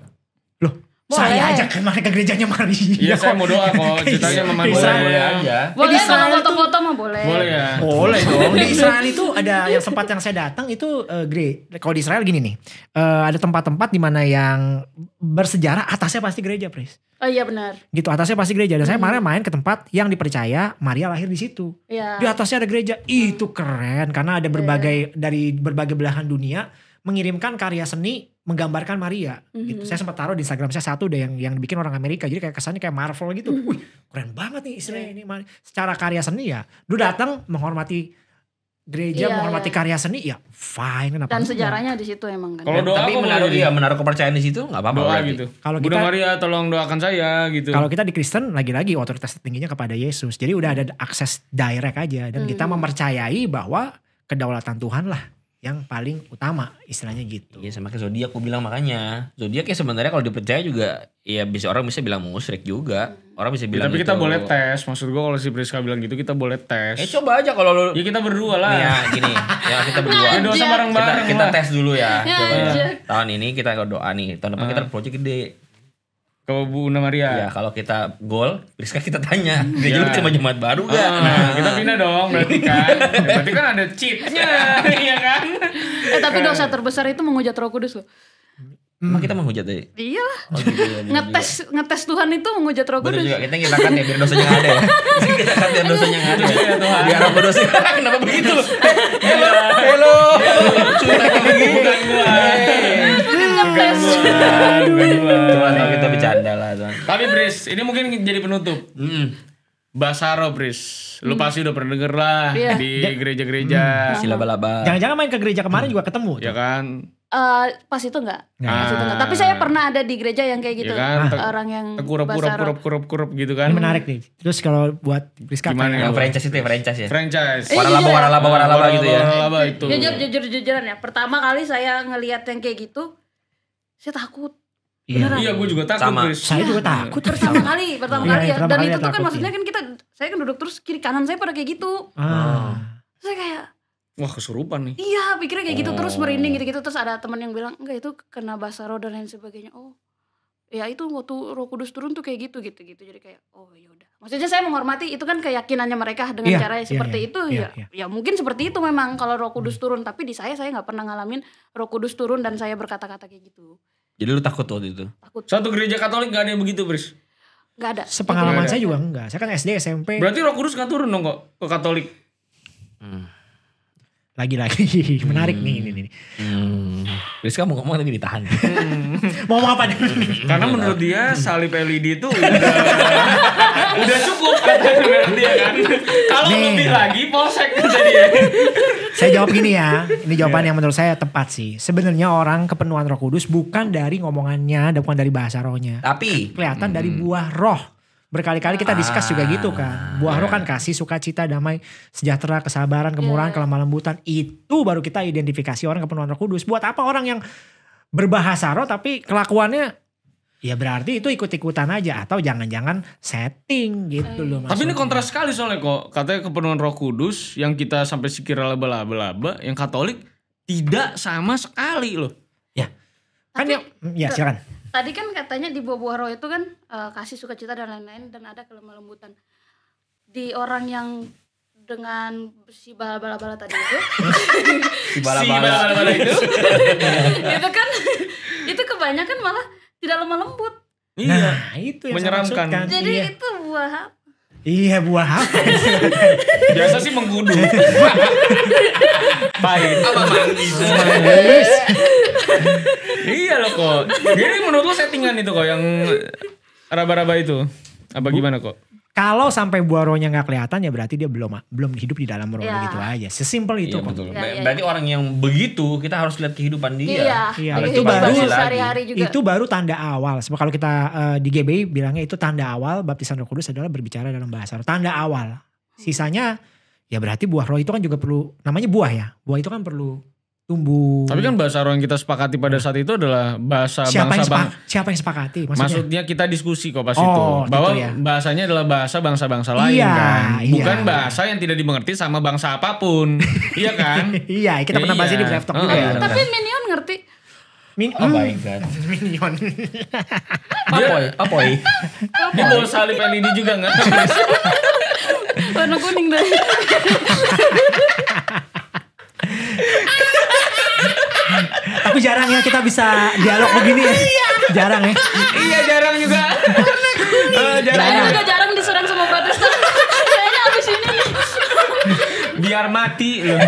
loh saya ajak kemarin ke gerejanya Maria. Iya, saya iya, mau doa kok. Ceritanya Mama boleh. Boleh aja. Boleh kalau foto-foto mah boleh. Boleh ya. Boleh dong. Di Israel itu ada yang sempat yang saya datang itu uh, eh, gere. Kalau di Israel gini nih. Uh, ada tempat-tempat di mana yang bersejarah atasnya pasti gereja, Pris. Oh iya benar. Gitu atasnya pasti gereja. Dan hmm. saya kemarin main ke tempat yang dipercaya Maria lahir di situ. Iya. Di atasnya ada gereja. Hmm. Itu keren karena ada iya. berbagai yeah. dari berbagai belahan dunia mengirimkan karya seni menggambarkan Maria mm-hmm. gitu. Saya sempat taruh di Instagram saya satu deh yang yang bikin orang Amerika. Jadi kayak kesannya kayak Marvel gitu. Mm-hmm. Wih, keren banget nih istri yeah. ini. Secara karya seni ya, lu datang menghormati gereja yeah, menghormati yeah. karya seni ya fine kenapa dan sejarahnya di situ emang kan kalau doa tapi menaruh dia ya, menaruh kepercayaan di situ nggak apa-apa gitu kalau kita Bunda Maria tolong doakan saya gitu kalau kita di Kristen lagi-lagi otoritas tingginya kepada Yesus jadi udah ada akses direct aja dan hmm. kita mhm. mempercayai bahwa kedaulatan Tuhan lah yang paling utama istilahnya gitu. Iya sama kayak zodiak aku bilang makanya. Zodiak ya sebenarnya kalau dipercaya juga ya bisa orang bisa bilang musrik juga. Orang bisa ya, bilang ya, Tapi kita gitu. boleh tes. Maksud gua kalau si Priska bilang gitu kita boleh tes. Eh coba aja kalau lu Ya kita berdua lah. Iya gini. ya kita berdua. Ya, doa bareng-bareng. Kita, kita tes dulu ya. ya coba. Ya. Tahun ini kita doa nih. Tahun depan uh. kita ah. project gede kalau Bu Una Maria. Ya, kalau kita gol, Rizka kita tanya. Dia juga sama iya. jemaat baru kan? Ah, nah, kita pindah dong berarti kan. berarti kan ada cheatnya, ya kan? Eh, tapi kan. dosa terbesar itu menghujat roh kudus loh. Hmm. Emang kita menghujat deh. Iya Oh, gitu, ya, ngetes juga. ngetes Tuhan itu menghujat Roh Kudus. juga. Kita ngilangkan ya biar dosanya enggak ada ya. kita kan biar dosanya enggak ada. Ya iya, Tuhan. Biar roh kudus. Kenapa begitu? Halo. Halo. Cuma Hello. Hello. Hello. Hello gangguan, cuma Tuhan, kita bercanda lah, Tapi Bris, ini mungkin jadi penutup. Hmm. Basaro Bris, lu hmm. pasti udah pernah denger lah yeah. di gereja-gereja. Hmm. Si laba Jangan-jangan main ke gereja kemarin hmm. juga ketemu. Ya kan. Uh, pas itu enggak, nah. pas itu enggak. Tapi saya pernah ada di gereja yang kayak ya gitu. Ya kan? Uh, orang yang kurup kurup kurup kurup kurup gitu kan. Ini menarik nih. Terus kalau buat Priska Gimana ya, yang franchise itu ya, franchise ya. Franchise. Waralaba iya. waralaba waralaba gitu ya. Waralaba itu. Jujur jujur jujuran ya. Pertama kali saya ngelihat yang kayak gitu, saya takut Iya, Beneran. iya gue juga takut sama. Guys. Saya juga takut. Iya. Pertama kali, pertama iya, kali ya. Dan itu tuh ya kan maksudnya kan kita, saya kan duduk terus kiri kanan saya pada kayak gitu. Ah. Saya kayak, wah kesurupan nih. Iya, pikirnya kayak oh. gitu terus oh. merinding gitu-gitu terus ada teman yang bilang enggak itu kena basah roda dan sebagainya. Oh, ya itu waktu Roh Kudus turun tuh kayak gitu gitu gitu jadi kayak oh yaudah maksudnya saya menghormati itu kan keyakinannya mereka dengan yeah, cara yeah, seperti yeah, itu yeah, ya yeah. ya mungkin seperti itu memang kalau Roh Kudus hmm. turun tapi di saya saya nggak pernah ngalamin Roh Kudus turun dan saya berkata-kata kayak gitu jadi lu takut waktu itu takut satu gereja Katolik gak ada yang begitu Bris Gak ada sepengalaman gak ada. saya juga enggak saya kan SD SMP berarti Roh Kudus gak turun dong kok ke Katolik hmm lagi-lagi menarik hmm. nih ini nih. Hmm. Rizka mau ngomong tapi ditahan. Hmm. mau ngomong apa nih? Karena menurut dia Salib LED itu udah udah cukup kan dia kan. Kalau lebih lagi polsek ya. saya jawab gini ya. Ini jawaban iya. yang menurut saya tepat sih. Sebenarnya orang kepenuhan Roh Kudus bukan dari ngomongannya, bukan dari bahasa rohnya. Tapi kelihatan hmm. dari buah roh berkali-kali kita diskus juga gitu kan. Buah roh iya, kan iya. kasih sukacita, damai, sejahtera, kesabaran, iya. kemurahan, kelemah lembutan. Itu baru kita identifikasi orang kepenuhan Roh Kudus. Buat apa orang yang berbahasa roh tapi kelakuannya Ya berarti itu ikut-ikutan aja atau jangan-jangan setting gitu loh. Tapi ini kontras sekali soalnya kok. Katanya kepenuhan roh kudus yang kita sampai sikir laba-laba-laba. Yang katolik tidak sama sekali loh. Ya. Kan ya, ya silakan tadi kan katanya di buah-buah roh itu kan uh, kasih sukacita dan lain-lain dan ada kelemah lembutan di orang yang dengan si bala-bala tadi itu si bala-bala si itu itu kan itu kebanyakan malah tidak lemah lembut iya nah, itu yang menyeramkan saya jadi iya. itu buah Iya buah apa? Biasa sih menggudu. Pahit. Apa manis? Manis iya loh kok. Jadi menurut lo settingan itu kok yang raba-raba itu. Apa gimana kok? Kalau sampai buah rohnya nggak kelihatan ya berarti dia belum belum hidup di dalam roh ya. gitu aja. Sesimpel itu. Iya, betul. Ya, ya, berarti iya. orang yang begitu kita harus lihat kehidupan dia. Iya. iya. Itu baru Itu baru tanda awal. Sebab kalau kita uh, di GBI bilangnya itu tanda awal baptisan Roh Kudus adalah berbicara dalam bahasa roh. Tanda awal. Sisanya ya berarti buah roh itu kan juga perlu namanya buah ya. Buah itu kan perlu tumbuh. Tapi kan bahasa roh yang kita sepakati pada saat itu adalah bahasa siapa bangsa bang. Siapa yang sepakati? Maksudnya? maksudnya kita diskusi kok pas oh, itu bahwa gitu ya. bahasanya adalah bahasa bangsa-bangsa lain iya, kan, iya. bukan iya. bahasa yang tidak dimengerti sama bangsa apapun, iya kan? iya, kita pernah iya. bahas di Brave juga. Iya, ya. Tapi Minion ngerti. Min oh my god. Minion. apoy, apoy. Dia bawa salib LED juga nggak? Warna kuning deh. Aku jarang ya kita bisa dialog begini ya. Iya. Jarang ya. iya jarang juga. Eh, jarang. juga jarang diserang sama Protestan. Kayaknya abis ini. Biar mati loh.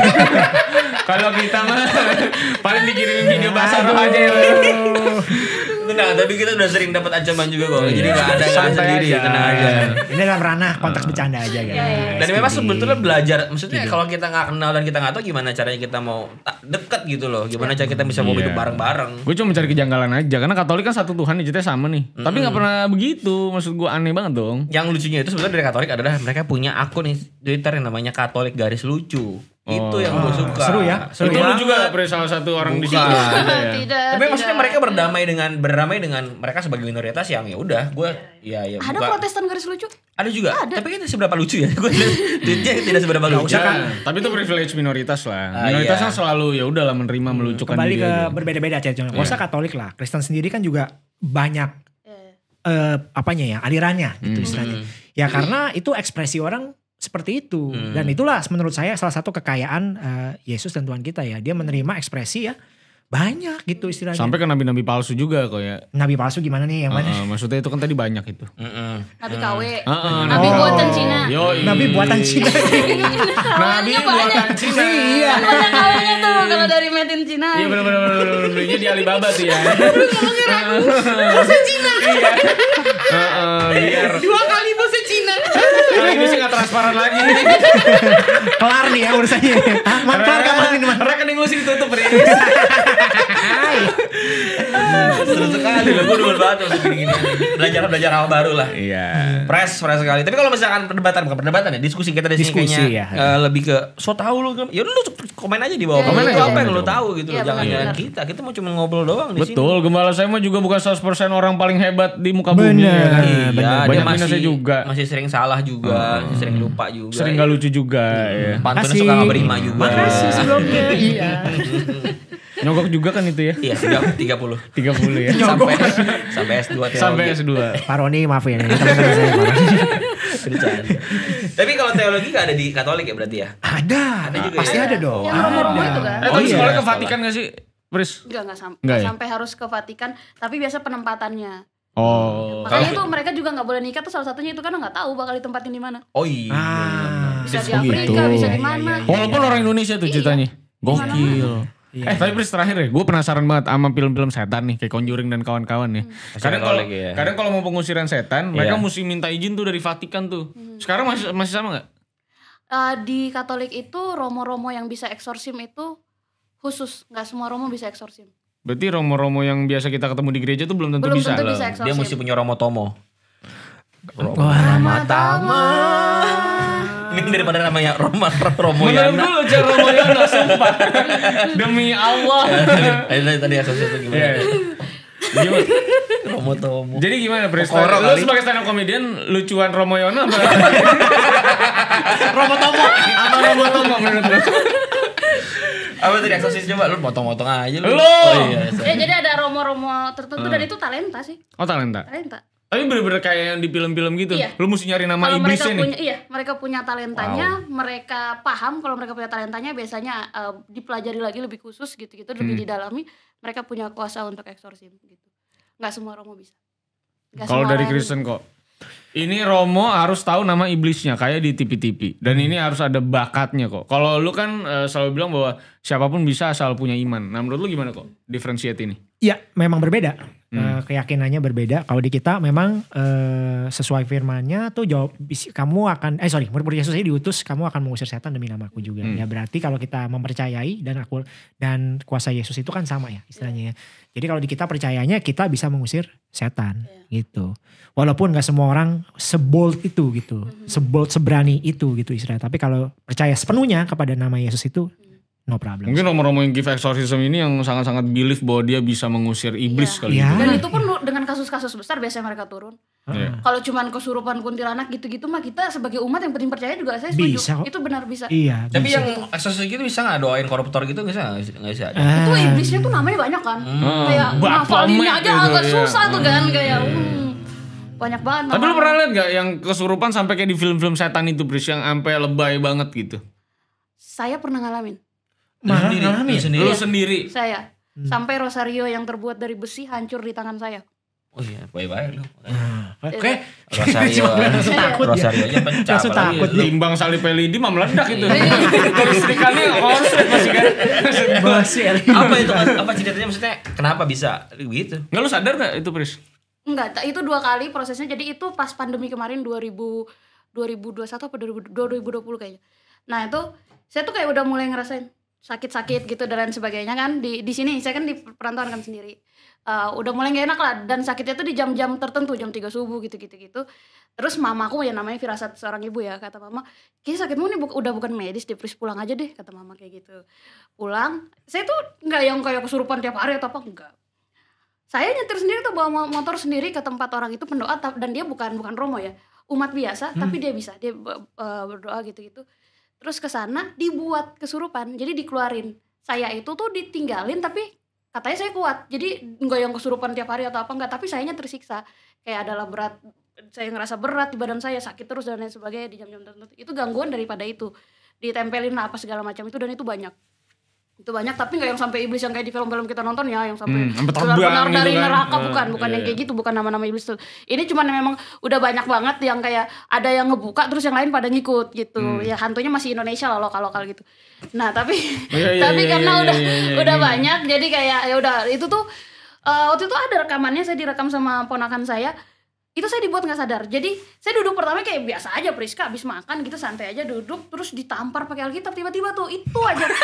Kalau kita mah paling dikirimin video basah aja ya. Nah, tapi kita udah sering dapat ancaman juga kok. Jadi iya. gak ada yang sendiri, aja. tenang aja. Ini dalam ranah konteks bercanda aja kan. Dan memang sebetulnya belajar. Maksudnya gitu. kalau kita nggak kenal dan kita nggak tahu gimana caranya kita mau deket gitu loh. Gimana cara kita bisa mau hidup bareng-bareng. Gue cuma cari kejanggalan aja karena Katolik kan satu Tuhan jadi sama nih. Tapi nggak pernah begitu. Maksud gue aneh banget dong. Yang lucunya itu sebetulnya dari Katolik adalah mereka punya akun Twitter yang namanya Katolik garis lucu. Itu oh. yang gue ah, suka. Seru ya? Seru itu ya? lu juga pria salah satu orang Bukan. di situ. ya. tidak. Tapi tidak. maksudnya mereka berdamai dengan berdamai dengan mereka sebagai minoritas yang ya udah gue iya, iya. ya ya. Ada buka. Protestan garis lucu? Ada juga. Ada. Tapi kan seberapa lucu ya? Gue tidak seberapa lucu. ya, kan? Tapi itu privilege minoritas lah. Ah, Minoritasnya uh, iya. selalu ya udah lah menerima hmm. melucukan Kembali dia. Kembali ke berbeda-beda aja. jangan yeah. Katolik lah, Kristen sendiri kan juga banyak uh, apanya ya alirannya gitu hmm. istilahnya. Hmm. Ya karena itu ekspresi orang seperti itu hmm. dan itulah menurut saya salah satu kekayaan uh, Yesus dan Tuhan kita ya dia menerima ekspresi ya banyak gitu istilahnya sampai ke nabi-nabi palsu juga kok ya nabi palsu gimana nih yang mana uh, uh, maksudnya itu kan tadi banyak itu uh, uh, nabi KW uh, uh, nabi oh. buatan Cina Yoi. nabi buatan Cina nabi buatan Cina iya kan tuh kalau dari Made in Cina iya benar benar benar belinya di Alibaba tuh ya bahasa Cina iya dua kali bahasa Cina kalau ini sih gak transparan lagi. Kelar nih ya urusannya. Mantar kapan ini mah? Rekening lu sih ditutup, Riz. Seru sekali loh, gue demen banget maksud gini-gini. Belajar-belajar hal baru lah. Iya. Fresh, fresh sekali. Tapi kalau misalkan perdebatan, bukan perdebatan ya, diskusi kita dari sini kayaknya. Ya. Uh, lebih ke, so tau lu. Ya lu komen aja di bawah. Iya, komen aja. Iya, apa iya. yang lu tau gitu loh. Jangan-jangan kita. Kita mau cuma ngobrol doang di sini. Betul, Gembala saya mah juga bukan 100% orang paling hebat di muka bumi. Bener. banyak minusnya juga. Masih sering salah juga juga, hmm. sering lupa juga. Sering ya. gak lucu juga ya. hmm. ya. Pantun Asik. suka gak berima juga. Makasih sebelumnya. Iya. iya. Nyogok juga kan itu ya? Iya, tiga puluh ya. sampai sampai S2 Sampai S2. Paroni maafin ya, teman-teman saya. Tapi kalau teologi gak ada di Katolik ya berarti ya? Ada. Ada juga Pasti ya? ada dong. Yang romo-romo itu kan. Eh, tapi oh, iya. sekolah ke Vatikan gak sih? Pris? Enggak, enggak, sam enggak sampai ya? harus ke Vatikan, tapi biasa penempatannya. Oh. Makanya itu tuh mereka juga nggak boleh nikah tuh salah satunya itu karena nggak tahu bakal ditempatin di mana. Oh iya. iya, iya ah, bisa di oh Afrika, gitu. bisa iya, di mana. Iya, iya, iya, Walaupun orang Indonesia tuh ceritanya. Gokil. Iya. Eh tapi Pris terakhir ya, gue penasaran banget sama film-film setan nih, kayak Conjuring dan kawan-kawan ya. Hmm. Kadang kalau ya. kadang kalau mau pengusiran setan, yeah. mereka mesti minta izin tuh dari Vatikan tuh. Hmm. Sekarang masih masih sama nggak? Uh, di Katolik itu romo-romo yang bisa eksorsim itu khusus, nggak semua romo bisa eksorsim. Berarti romo-romo yang biasa kita ketemu di gereja tuh belum tentu belum bisa. Tentu bisa Dia mesti punya romo tomo. Romo Roma Tama. Ini daripada namanya Roma Romo Yana. Menurut dulu cara Romo Yana sumpah. Demi Allah. Ayo eh, tadi asosiasi gimana? Gimana? Iya. Romo Tomo. Jadi gimana Presta? Lu sebagai stand up comedian lucuan Romo Yana apa? Romo Tomo. Apa Romo Tomo menurut lu? Apa tadi eksosis coba lu potong-potong aja lu. Lu. Oh, iya, ya, jadi ada romo-romo tertentu hmm. dan itu talenta sih. Oh, talenta. Talenta. Tapi bener-bener kayak yang di film-film gitu. Iya. Lu mesti nyari nama kalo iblisnya punya, nih. Iya, mereka punya talentanya, wow. mereka paham kalau mereka punya talentanya biasanya uh, dipelajari lagi lebih khusus gitu-gitu, hmm. lebih didalami. Mereka punya kuasa untuk eksorsim gitu. Gak semua romo bisa. Kalau dari Kristen kok ini Romo harus tahu nama iblisnya kayak di tipi-tipi dan hmm. ini harus ada bakatnya kok. Kalau lu kan uh, selalu bilang bahwa siapapun bisa asal punya iman. Nah menurut lu gimana kok diferensiat ini? Iya, memang berbeda. Hmm. E, keyakinannya berbeda. Kalau di kita memang e, sesuai firmannya tuh jawab kamu akan eh sorry murid-murid Yesus ini diutus kamu akan mengusir setan demi namaku juga. Hmm. Ya berarti kalau kita mempercayai dan aku dan kuasa Yesus itu kan sama ya istilahnya. Yeah. Jadi kalau di kita percayanya kita bisa mengusir setan yeah. gitu. Walaupun gak semua orang sebold itu gitu, mm -hmm. sebold seberani itu gitu istilahnya. Tapi kalau percaya sepenuhnya kepada nama Yesus itu hmm. No problem. Mungkin romo yang give exorcism ini yang sangat-sangat belief bahwa dia bisa mengusir iblis yeah. kali yeah. Gitu. Dan itu pun dengan kasus-kasus besar biasanya mereka turun. Yeah. Iya. Kalau cuman kesurupan kuntilanak gitu-gitu mah kita sebagai umat yang penting percaya juga saya setuju. Bisa. Itu benar bisa. Iya. Tapi bisa. yang exorcism gitu bisa nggak doain koruptor gitu bisa nggak sih Uh. Itu iblisnya tuh namanya banyak kan. Hmm. Kayak ngafalinnya aja gitu, agak iya. susah tuh kan hmm. kayak. Iya. Hmm banyak banget. Tapi lu pernah lihat gak yang kesurupan sampai kayak di film-film setan itu, Bris, yang sampai lebay banget gitu? Saya pernah ngalamin. Malah sendiri. sendiri. Lu iya. sendiri. Saya. Hmm. Sampai rosario yang terbuat dari besi hancur di tangan saya. Oh iya, baik-baik lu. Oke. Iya. Rosario. Iya. takut Rosario aja pecah. Rosario takut. Timbang ya. sali pelidi mah meledak itu. Terus sekali oh, masih kan. Masih. Apa itu? Apa ceritanya maksudnya? Kenapa bisa begitu? Enggak lu sadar enggak itu, Pris? Enggak, itu dua kali prosesnya. Jadi itu pas pandemi kemarin 2000 2021 atau 2020 kayaknya. Nah, itu saya tuh kayak udah mulai ngerasain sakit-sakit gitu dan lain sebagainya kan di di sini saya kan di perantauan kan sendiri uh, udah mulai gak enak lah dan sakitnya tuh di jam-jam tertentu jam 3 subuh gitu-gitu gitu terus mamaku ya namanya firasat seorang ibu ya kata mama kayak sakitmu nih udah bukan medis deh please pulang aja deh kata mama kayak gitu pulang saya tuh nggak yang kayak kesurupan tiap hari atau apa enggak saya nyetir sendiri tuh bawa motor sendiri ke tempat orang itu pendoa dan dia bukan bukan romo ya umat biasa hmm. tapi dia bisa dia uh, berdoa gitu-gitu terus ke sana dibuat kesurupan jadi dikeluarin saya itu tuh ditinggalin tapi katanya saya kuat jadi nggak yang kesurupan tiap hari atau apa nggak tapi sayanya tersiksa kayak adalah berat saya ngerasa berat di badan saya sakit terus dan lain sebagainya di jam-jam tertentu itu gangguan daripada itu ditempelin apa segala macam itu dan itu banyak itu banyak tapi nggak yang sampai iblis yang kayak di film-film kita nonton ya yang sampai hmm, benar-benar dari gitu kan. neraka eh, bukan bukan iya. yang kayak gitu bukan nama-nama iblis tuh ini cuman memang udah banyak banget yang kayak ada yang ngebuka terus yang lain pada ngikut gitu hmm. ya hantunya masih Indonesia loh lokal lokal gitu nah tapi tapi karena udah udah banyak jadi kayak ya udah itu tuh uh, waktu itu ada rekamannya saya direkam sama ponakan saya itu saya dibuat nggak sadar jadi saya duduk pertama kayak biasa aja Priska abis makan gitu santai aja duduk terus ditampar pakai alkitab tiba-tiba tuh itu aja nah,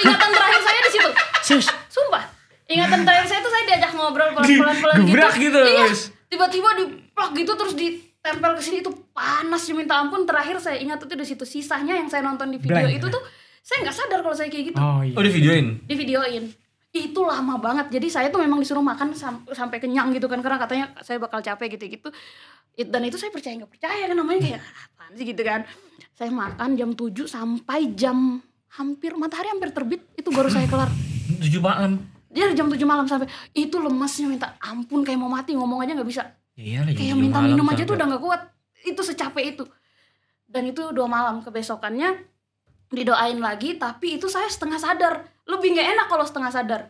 ingatan terakhir saya di situ Sus. sumpah ingatan terakhir saya tuh saya diajak ngobrol pelan-pelan gitu, gitu iya, tiba-tiba diplak gitu terus ditempel ke sini itu panas diminta ya ampun terakhir saya ingat itu di situ sisanya yang saya nonton di video Blank. itu tuh saya nggak sadar kalau saya kayak gitu oh, iya. oh di videoin di videoin itu lama banget jadi saya tuh memang disuruh makan sam sampai kenyang gitu kan karena katanya saya bakal capek gitu gitu dan itu saya percaya nggak percaya kan namanya kayak ah, apaan sih gitu kan saya makan jam 7 sampai jam hampir matahari hampir terbit itu baru saya kelar 7 malam ya jam 7 malam sampai itu lemasnya minta ampun kayak mau mati ngomong aja nggak bisa iya, kayak minta minum aja tuh udah nggak kuat itu secapek itu dan itu dua malam kebesokannya didoain lagi tapi itu saya setengah sadar lebih nggak enak kalau setengah sadar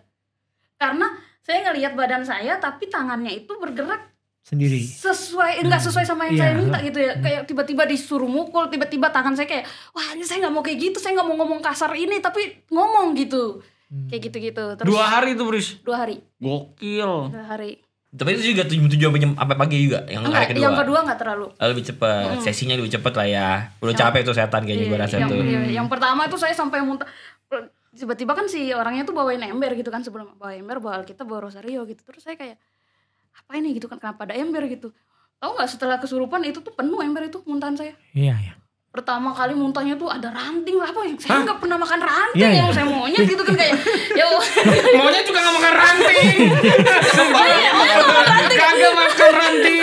karena saya ngelihat badan saya tapi tangannya itu bergerak sendiri sesuai enggak hmm. sesuai sama yang yeah. saya minta gitu ya hmm. kayak tiba-tiba disuruh mukul tiba-tiba tangan saya kayak wah ini saya nggak mau kayak gitu saya nggak mau ngomong kasar ini tapi ngomong gitu hmm. kayak gitu-gitu terus dua hari itu Bris dua hari gokil dua hari tapi itu juga tujuh tujuh apa apa pagi juga yang enggak, hari kedua yang kedua nggak terlalu ah, lebih cepet hmm. sesinya lebih cepet lah ya udah capek tuh setan kayaknya iya, gue rasa tuh yang pertama itu saya sampai muntah tiba-tiba kan si orangnya tuh bawain ember gitu kan sebelum bawa ember bawa kita bawa rosario gitu terus saya kayak apa ini gitu kan kenapa ada ember gitu tahu nggak setelah kesurupan itu tuh penuh ember itu muntahan saya iya iya pertama kali muntahnya tuh ada ranting lah apa ya? saya nggak pernah makan ranting yeah, yang yeah. saya maunya gitu kan kayak ya maunya juga nggak makan ranting sumpah kagak iya, iya, makan ranting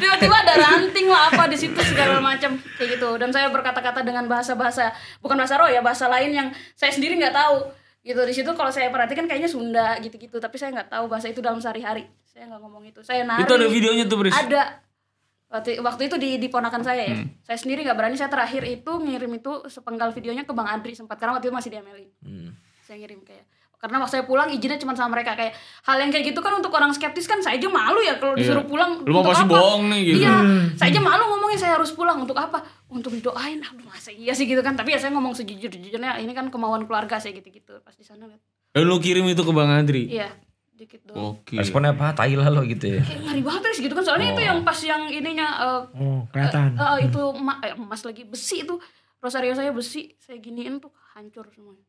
tiba-tiba ada ranting lah apa di situ segala macam kayak gitu dan saya berkata-kata dengan bahasa-bahasa bukan bahasa roh ya bahasa lain yang saya sendiri nggak tahu gitu di situ kalau saya perhatikan kayaknya Sunda gitu-gitu tapi saya nggak tahu bahasa itu dalam sehari-hari saya nggak ngomong itu saya nari itu ada videonya tuh Bris ada waktu waktu itu di diponakan saya ya hmm. saya sendiri nggak berani saya terakhir itu ngirim itu sepenggal videonya ke bang Adri sempat karena waktu itu masih di MLI. hmm. saya ngirim kayak karena waktu saya pulang izinnya cuma sama mereka kayak hal yang kayak gitu kan untuk orang skeptis kan saya aja malu ya kalau iya. disuruh iya. pulang lu mau pasti apa? bohong nih gitu iya saya aja malu ngomongnya saya harus pulang untuk apa untuk didoain aduh masa iya sih gitu kan tapi ya saya ngomong sejujur jujurnya ini kan kemauan keluarga saya gitu gitu pas di sana lihat eh, lu kirim itu ke bang Andri iya dikit doang. Oke. Responnya apa? Tai lah lo gitu ya. Kayak ngeri banget gitu kan. Soalnya oh. itu yang pas yang ininya uh, oh, kelihatan. Uh, uh, itu emas eh, lagi besi itu. Rosario saya besi, saya giniin tuh hancur semuanya.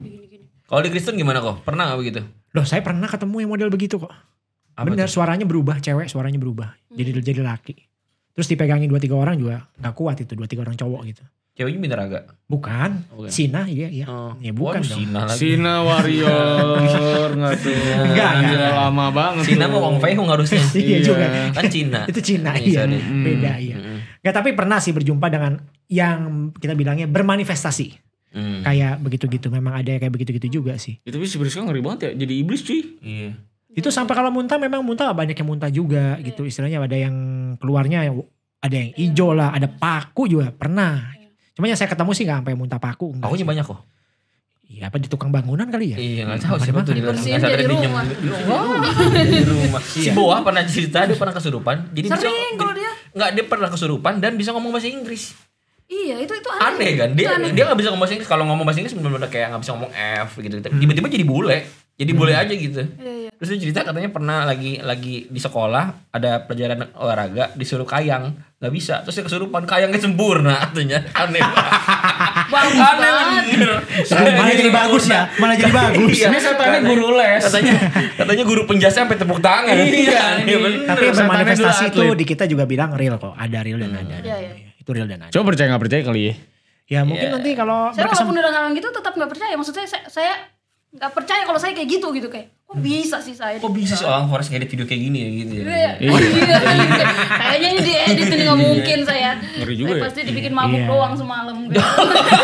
Gini-gini. Kalau di Kristen gimana kok? Pernah gak begitu? Loh, saya pernah ketemu yang model begitu kok. Apa Bener, itu? suaranya berubah, cewek suaranya berubah. Hmm. Jadi jadi laki. Terus dipegangin dua tiga orang juga nggak kuat itu dua tiga orang cowok gitu. Ceweknya Bintaraga? Bukan. Oh, bukan. Sina, iya iya. Oh. Ya bukan Waduh, dong. Sina lagi. Sina Warrior nggak tuh. Enggak, enggak. lama banget. Sina tuh. mau Wong Fei Hung harusnya. iya juga. Iya. Kan Cina. Itu Cina, iya. iya. Hmm. Beda, iya. Mm. Gak, tapi pernah sih berjumpa dengan yang kita bilangnya bermanifestasi. Hmm. Kayak begitu-gitu, memang ada kayak begitu-gitu juga sih. Ya, tapi sebenernya ngeri banget ya, jadi iblis cuy. Iya. Itu sampai kalau muntah memang muntah banyak yang muntah juga gitu. Istilahnya ada yang keluarnya ada yang hijau lah, ada paku juga pernah Cuma yang saya ketemu sih nggak sampai muntah paku. sih. banyak kok. Iya apa di tukang bangunan kali ya? Iya gak tau siapa tuh di Nggak di rumah. Di rumah. Si Boa pernah cerita dia pernah kesurupan. Jadi Sering kalau dia. Nggak dia pernah kesurupan dan bisa ngomong bahasa Inggris. Iya itu itu aneh, aneh kan dia dia gak bisa ngomong bahasa Inggris kalau ngomong bahasa Inggris bener-bener kayak gak bisa ngomong F gitu tiba-tiba jadi bule jadi hmm. boleh aja gitu. Iya, iya. Terus dia cerita katanya pernah lagi lagi di sekolah ada pelajaran olahraga disuruh kayang nggak bisa terus dia kesurupan kayangnya sempurna artinya aneh banget aneh banget malah jadi bagus ya malah jadi bagus iya. ini katanya guru les katanya katanya guru penjasa sampai tepuk tangan iya tapi manifestasi itu di kita juga bilang real kok ada real dan hmm. ada iya, iya. itu real dan ada coba percaya nggak percaya kali ya Ya mungkin yeah. nanti kalau saya berkesem... walaupun udah ngalamin gitu tetap nggak percaya. Maksudnya saya, saya nggak percaya kalau saya kayak gitu gitu kayak kok bisa sih saya kok bisa sih orang Forest ngedit video kayak gini ya gitu ya iya. Iya. Oh, iya. kayaknya ini di edit ini nggak mungkin saya ngeri juga saya pasti dibikin mabuk doang semalam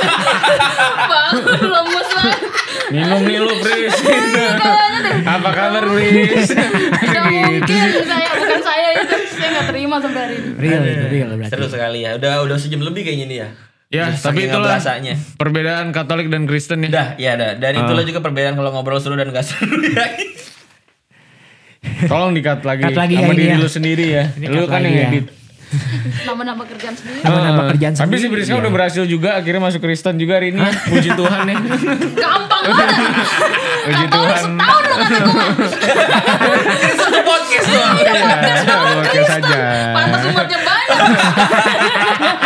bangun lemes banget minum nih lu Pris gitu apa kabar Pris nggak gitu. mungkin saya bukan saya itu saya nggak terima sampai hari ini real itu real berarti seru sekali ya udah udah sejam lebih kayaknya nih ya Ya, tapi itulah berasanya. perbedaan Katolik dan Kristen ya. Dah, ya dah. Dan ah. itulah uh. juga perbedaan kalau ngobrol seru dan gak seru ya. Tolong dikat lagi, cut lagi sama ya, diri ya. lu sendiri ya. Ini lu kan yang ya. edit. nama-nama kerjaan sendiri. Nama-nama eh, kerjaan sendiri. Tapi si Briska ya. udah berhasil juga akhirnya masuk Kristen juga hari ini. Puji Tuhan ya. Gampang banget. Puji Tuhan. Setahun lo kata gue. Satu podcast doang. Iya, podcast iya, aja. Pantas umatnya banyak.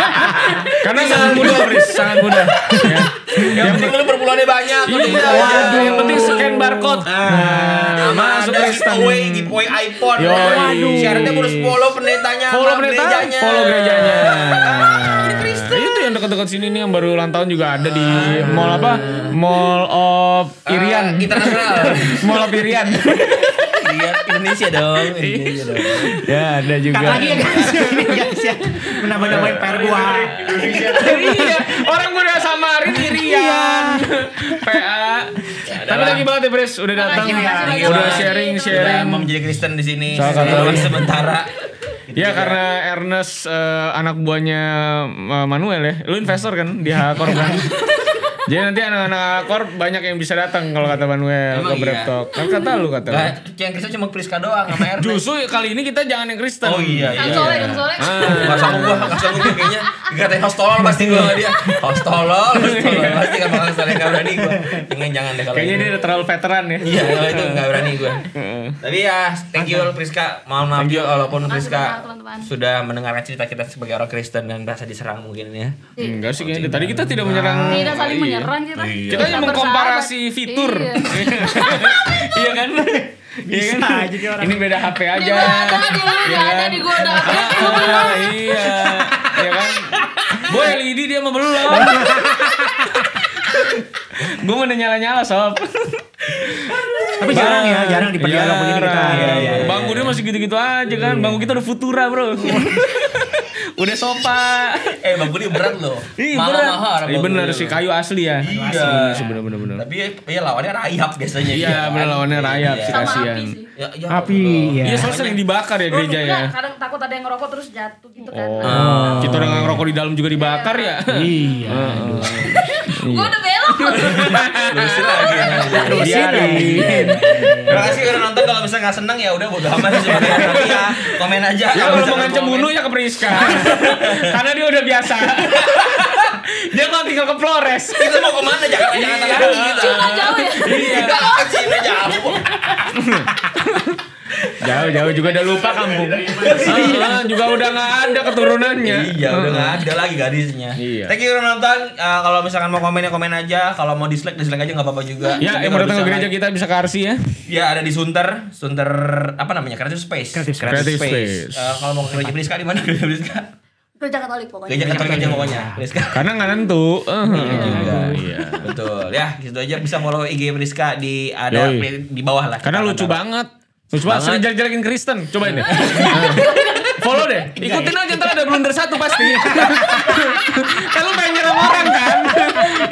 Karena sangat mudah, Fris, sangat mudah. ya. Yang penting lu perpuluhannya banyak. Iya, iya. waduh. Yang penting scan barcode. Ah, nah, masuk ada giveaway, giveaway iPhone. Waduh. Syaratnya harus follow pendetanya, follow pendeta, follow gerejanya. Follow gerejanya. Nah dekat-dekat sini nih yang baru ulang tahun juga ada di uh, mall apa? Mall of ah, Irian. Uh, mall of Irian. Iya, Indonesia dong. Indonesia dong. ya, ada juga. Kata lagi ya guys, iya, iya, Menambah-nambahin PR gua. orang gua udah samarin Irian. PA. Tapi lagi banget ya, Bres, udah datang. Udah sharing-sharing. Menjadi Kristen di sini. Sementara Iya, gitu ya karena Ernest uh, anak buahnya eh, Manuel ya. Lu investor kan di Korban. Iya. Jadi nanti anak-anak kor banyak yang bisa datang kalau kata Manuel Emang ke Brep iya? Talk. Kan kata lu kata. Nah, yang Kristen cuma Priska doang sama Erna. Justru kali ini kita jangan yang Kristen. Oh iya iya. Kan Soleh, kan Soleh. Enggak ah. sama gua, enggak gua kayaknya. Dikatain hostolol pasti gua sama dia. Hostolol, hostolol pasti kan bakal saling enggak berani gua. Jangan jangan deh kalau. Kayaknya gitu. dia udah terlalu veteran ya. Iya, kalau itu enggak berani gua. Tapi ya thank you Priska. maaf maaf juga walaupun Priska sudah mendengarkan cerita kita sebagai orang Kristen dan merasa diserang mungkin ya. Iya. Enggak sih kayaknya. Tadi kita tidak menyerang. Tidak saling menyerang. Jarang iya. kita. Iya. Kita yang mengkomparasi iya. fitur. Iya, kan? Iya kan? Bisa iya kan? jadi orang. Ini beda HP aja. Kan? Di mana di mana ada Iya. Iya kan? Boy LED dia mau belum. Gue mau nyala-nyala sob. Tapi jarang ya, jarang diperjuangkan begini kita. Iya, iya, iya. Bangku dia masih gitu-gitu aja kan. Bangku kita udah futura, Bro udah sofa eh bambu ini berat loh Ih, mahal berat. mahal bener sih kayu asli ya iya asli, bener bener bener tapi ya lawannya rayap biasanya iya bener lawannya iya. rayap sih kasihan api ya, ya, api ya iya, iya, iya soalnya sering dibakar ya oh, gereja ya kadang takut ada yang ngerokok terus jatuh gitu kan oh. Oh. kita udah ngerokok di dalam juga dibakar ya iya ah, gue udah belok lurusin lagi lurusin terima kasih udah nonton kalau misalnya nggak seneng ya udah bodo amat sebenarnya ya, komen aja ya kalau mau ngancam bunuh ya ke Priska Karena dia udah biasa. dia mau tinggal ke Flores. Kita mau kemana Jakarta jangan jangan kita. Cina jauh ya. Iya. Cina jauh. Jauh-jauh juga udah lupa kampung. Iya ah, ah, juga udah nggak ada keturunannya. Iya, udah ah. nggak ada lagi gadisnya. Iya. Thank you udah nonton. kalau misalkan mau komen ya komen aja. Kalau mau dislike dislike aja nggak apa-apa juga. Ya yang mau datang ke gereja kita bisa ke Arsi ya. Iya, ada di Sunter, Sunter apa namanya? Creative Space. Creative, Creative Space. Eh, kalau mau ke gereja Priska di mana gereja Priska? Gereja Katolik pokoknya. Gereja Katolik aja pokoknya. Priska. Karena nggak nentu. iya juga. Iya. iya. Betul. Ya, gitu aja bisa follow IG Priska di ada di bawah lah. Karena lucu banget Coba sering jelek-jelekin Kristen, coba deh. Follow deh, iya, ikutin iya. aja ntar ada blunder satu pasti. Kalau pengen kan nyerang orang kan,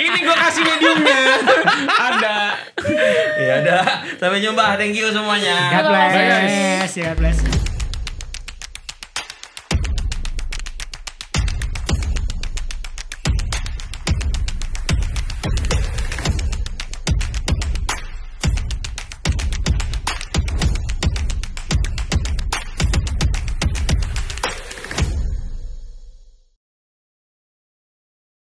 ini gue kasih mediumnya. ada. Iya ada. Sampai jumpa, thank you semuanya. God bless. God bless.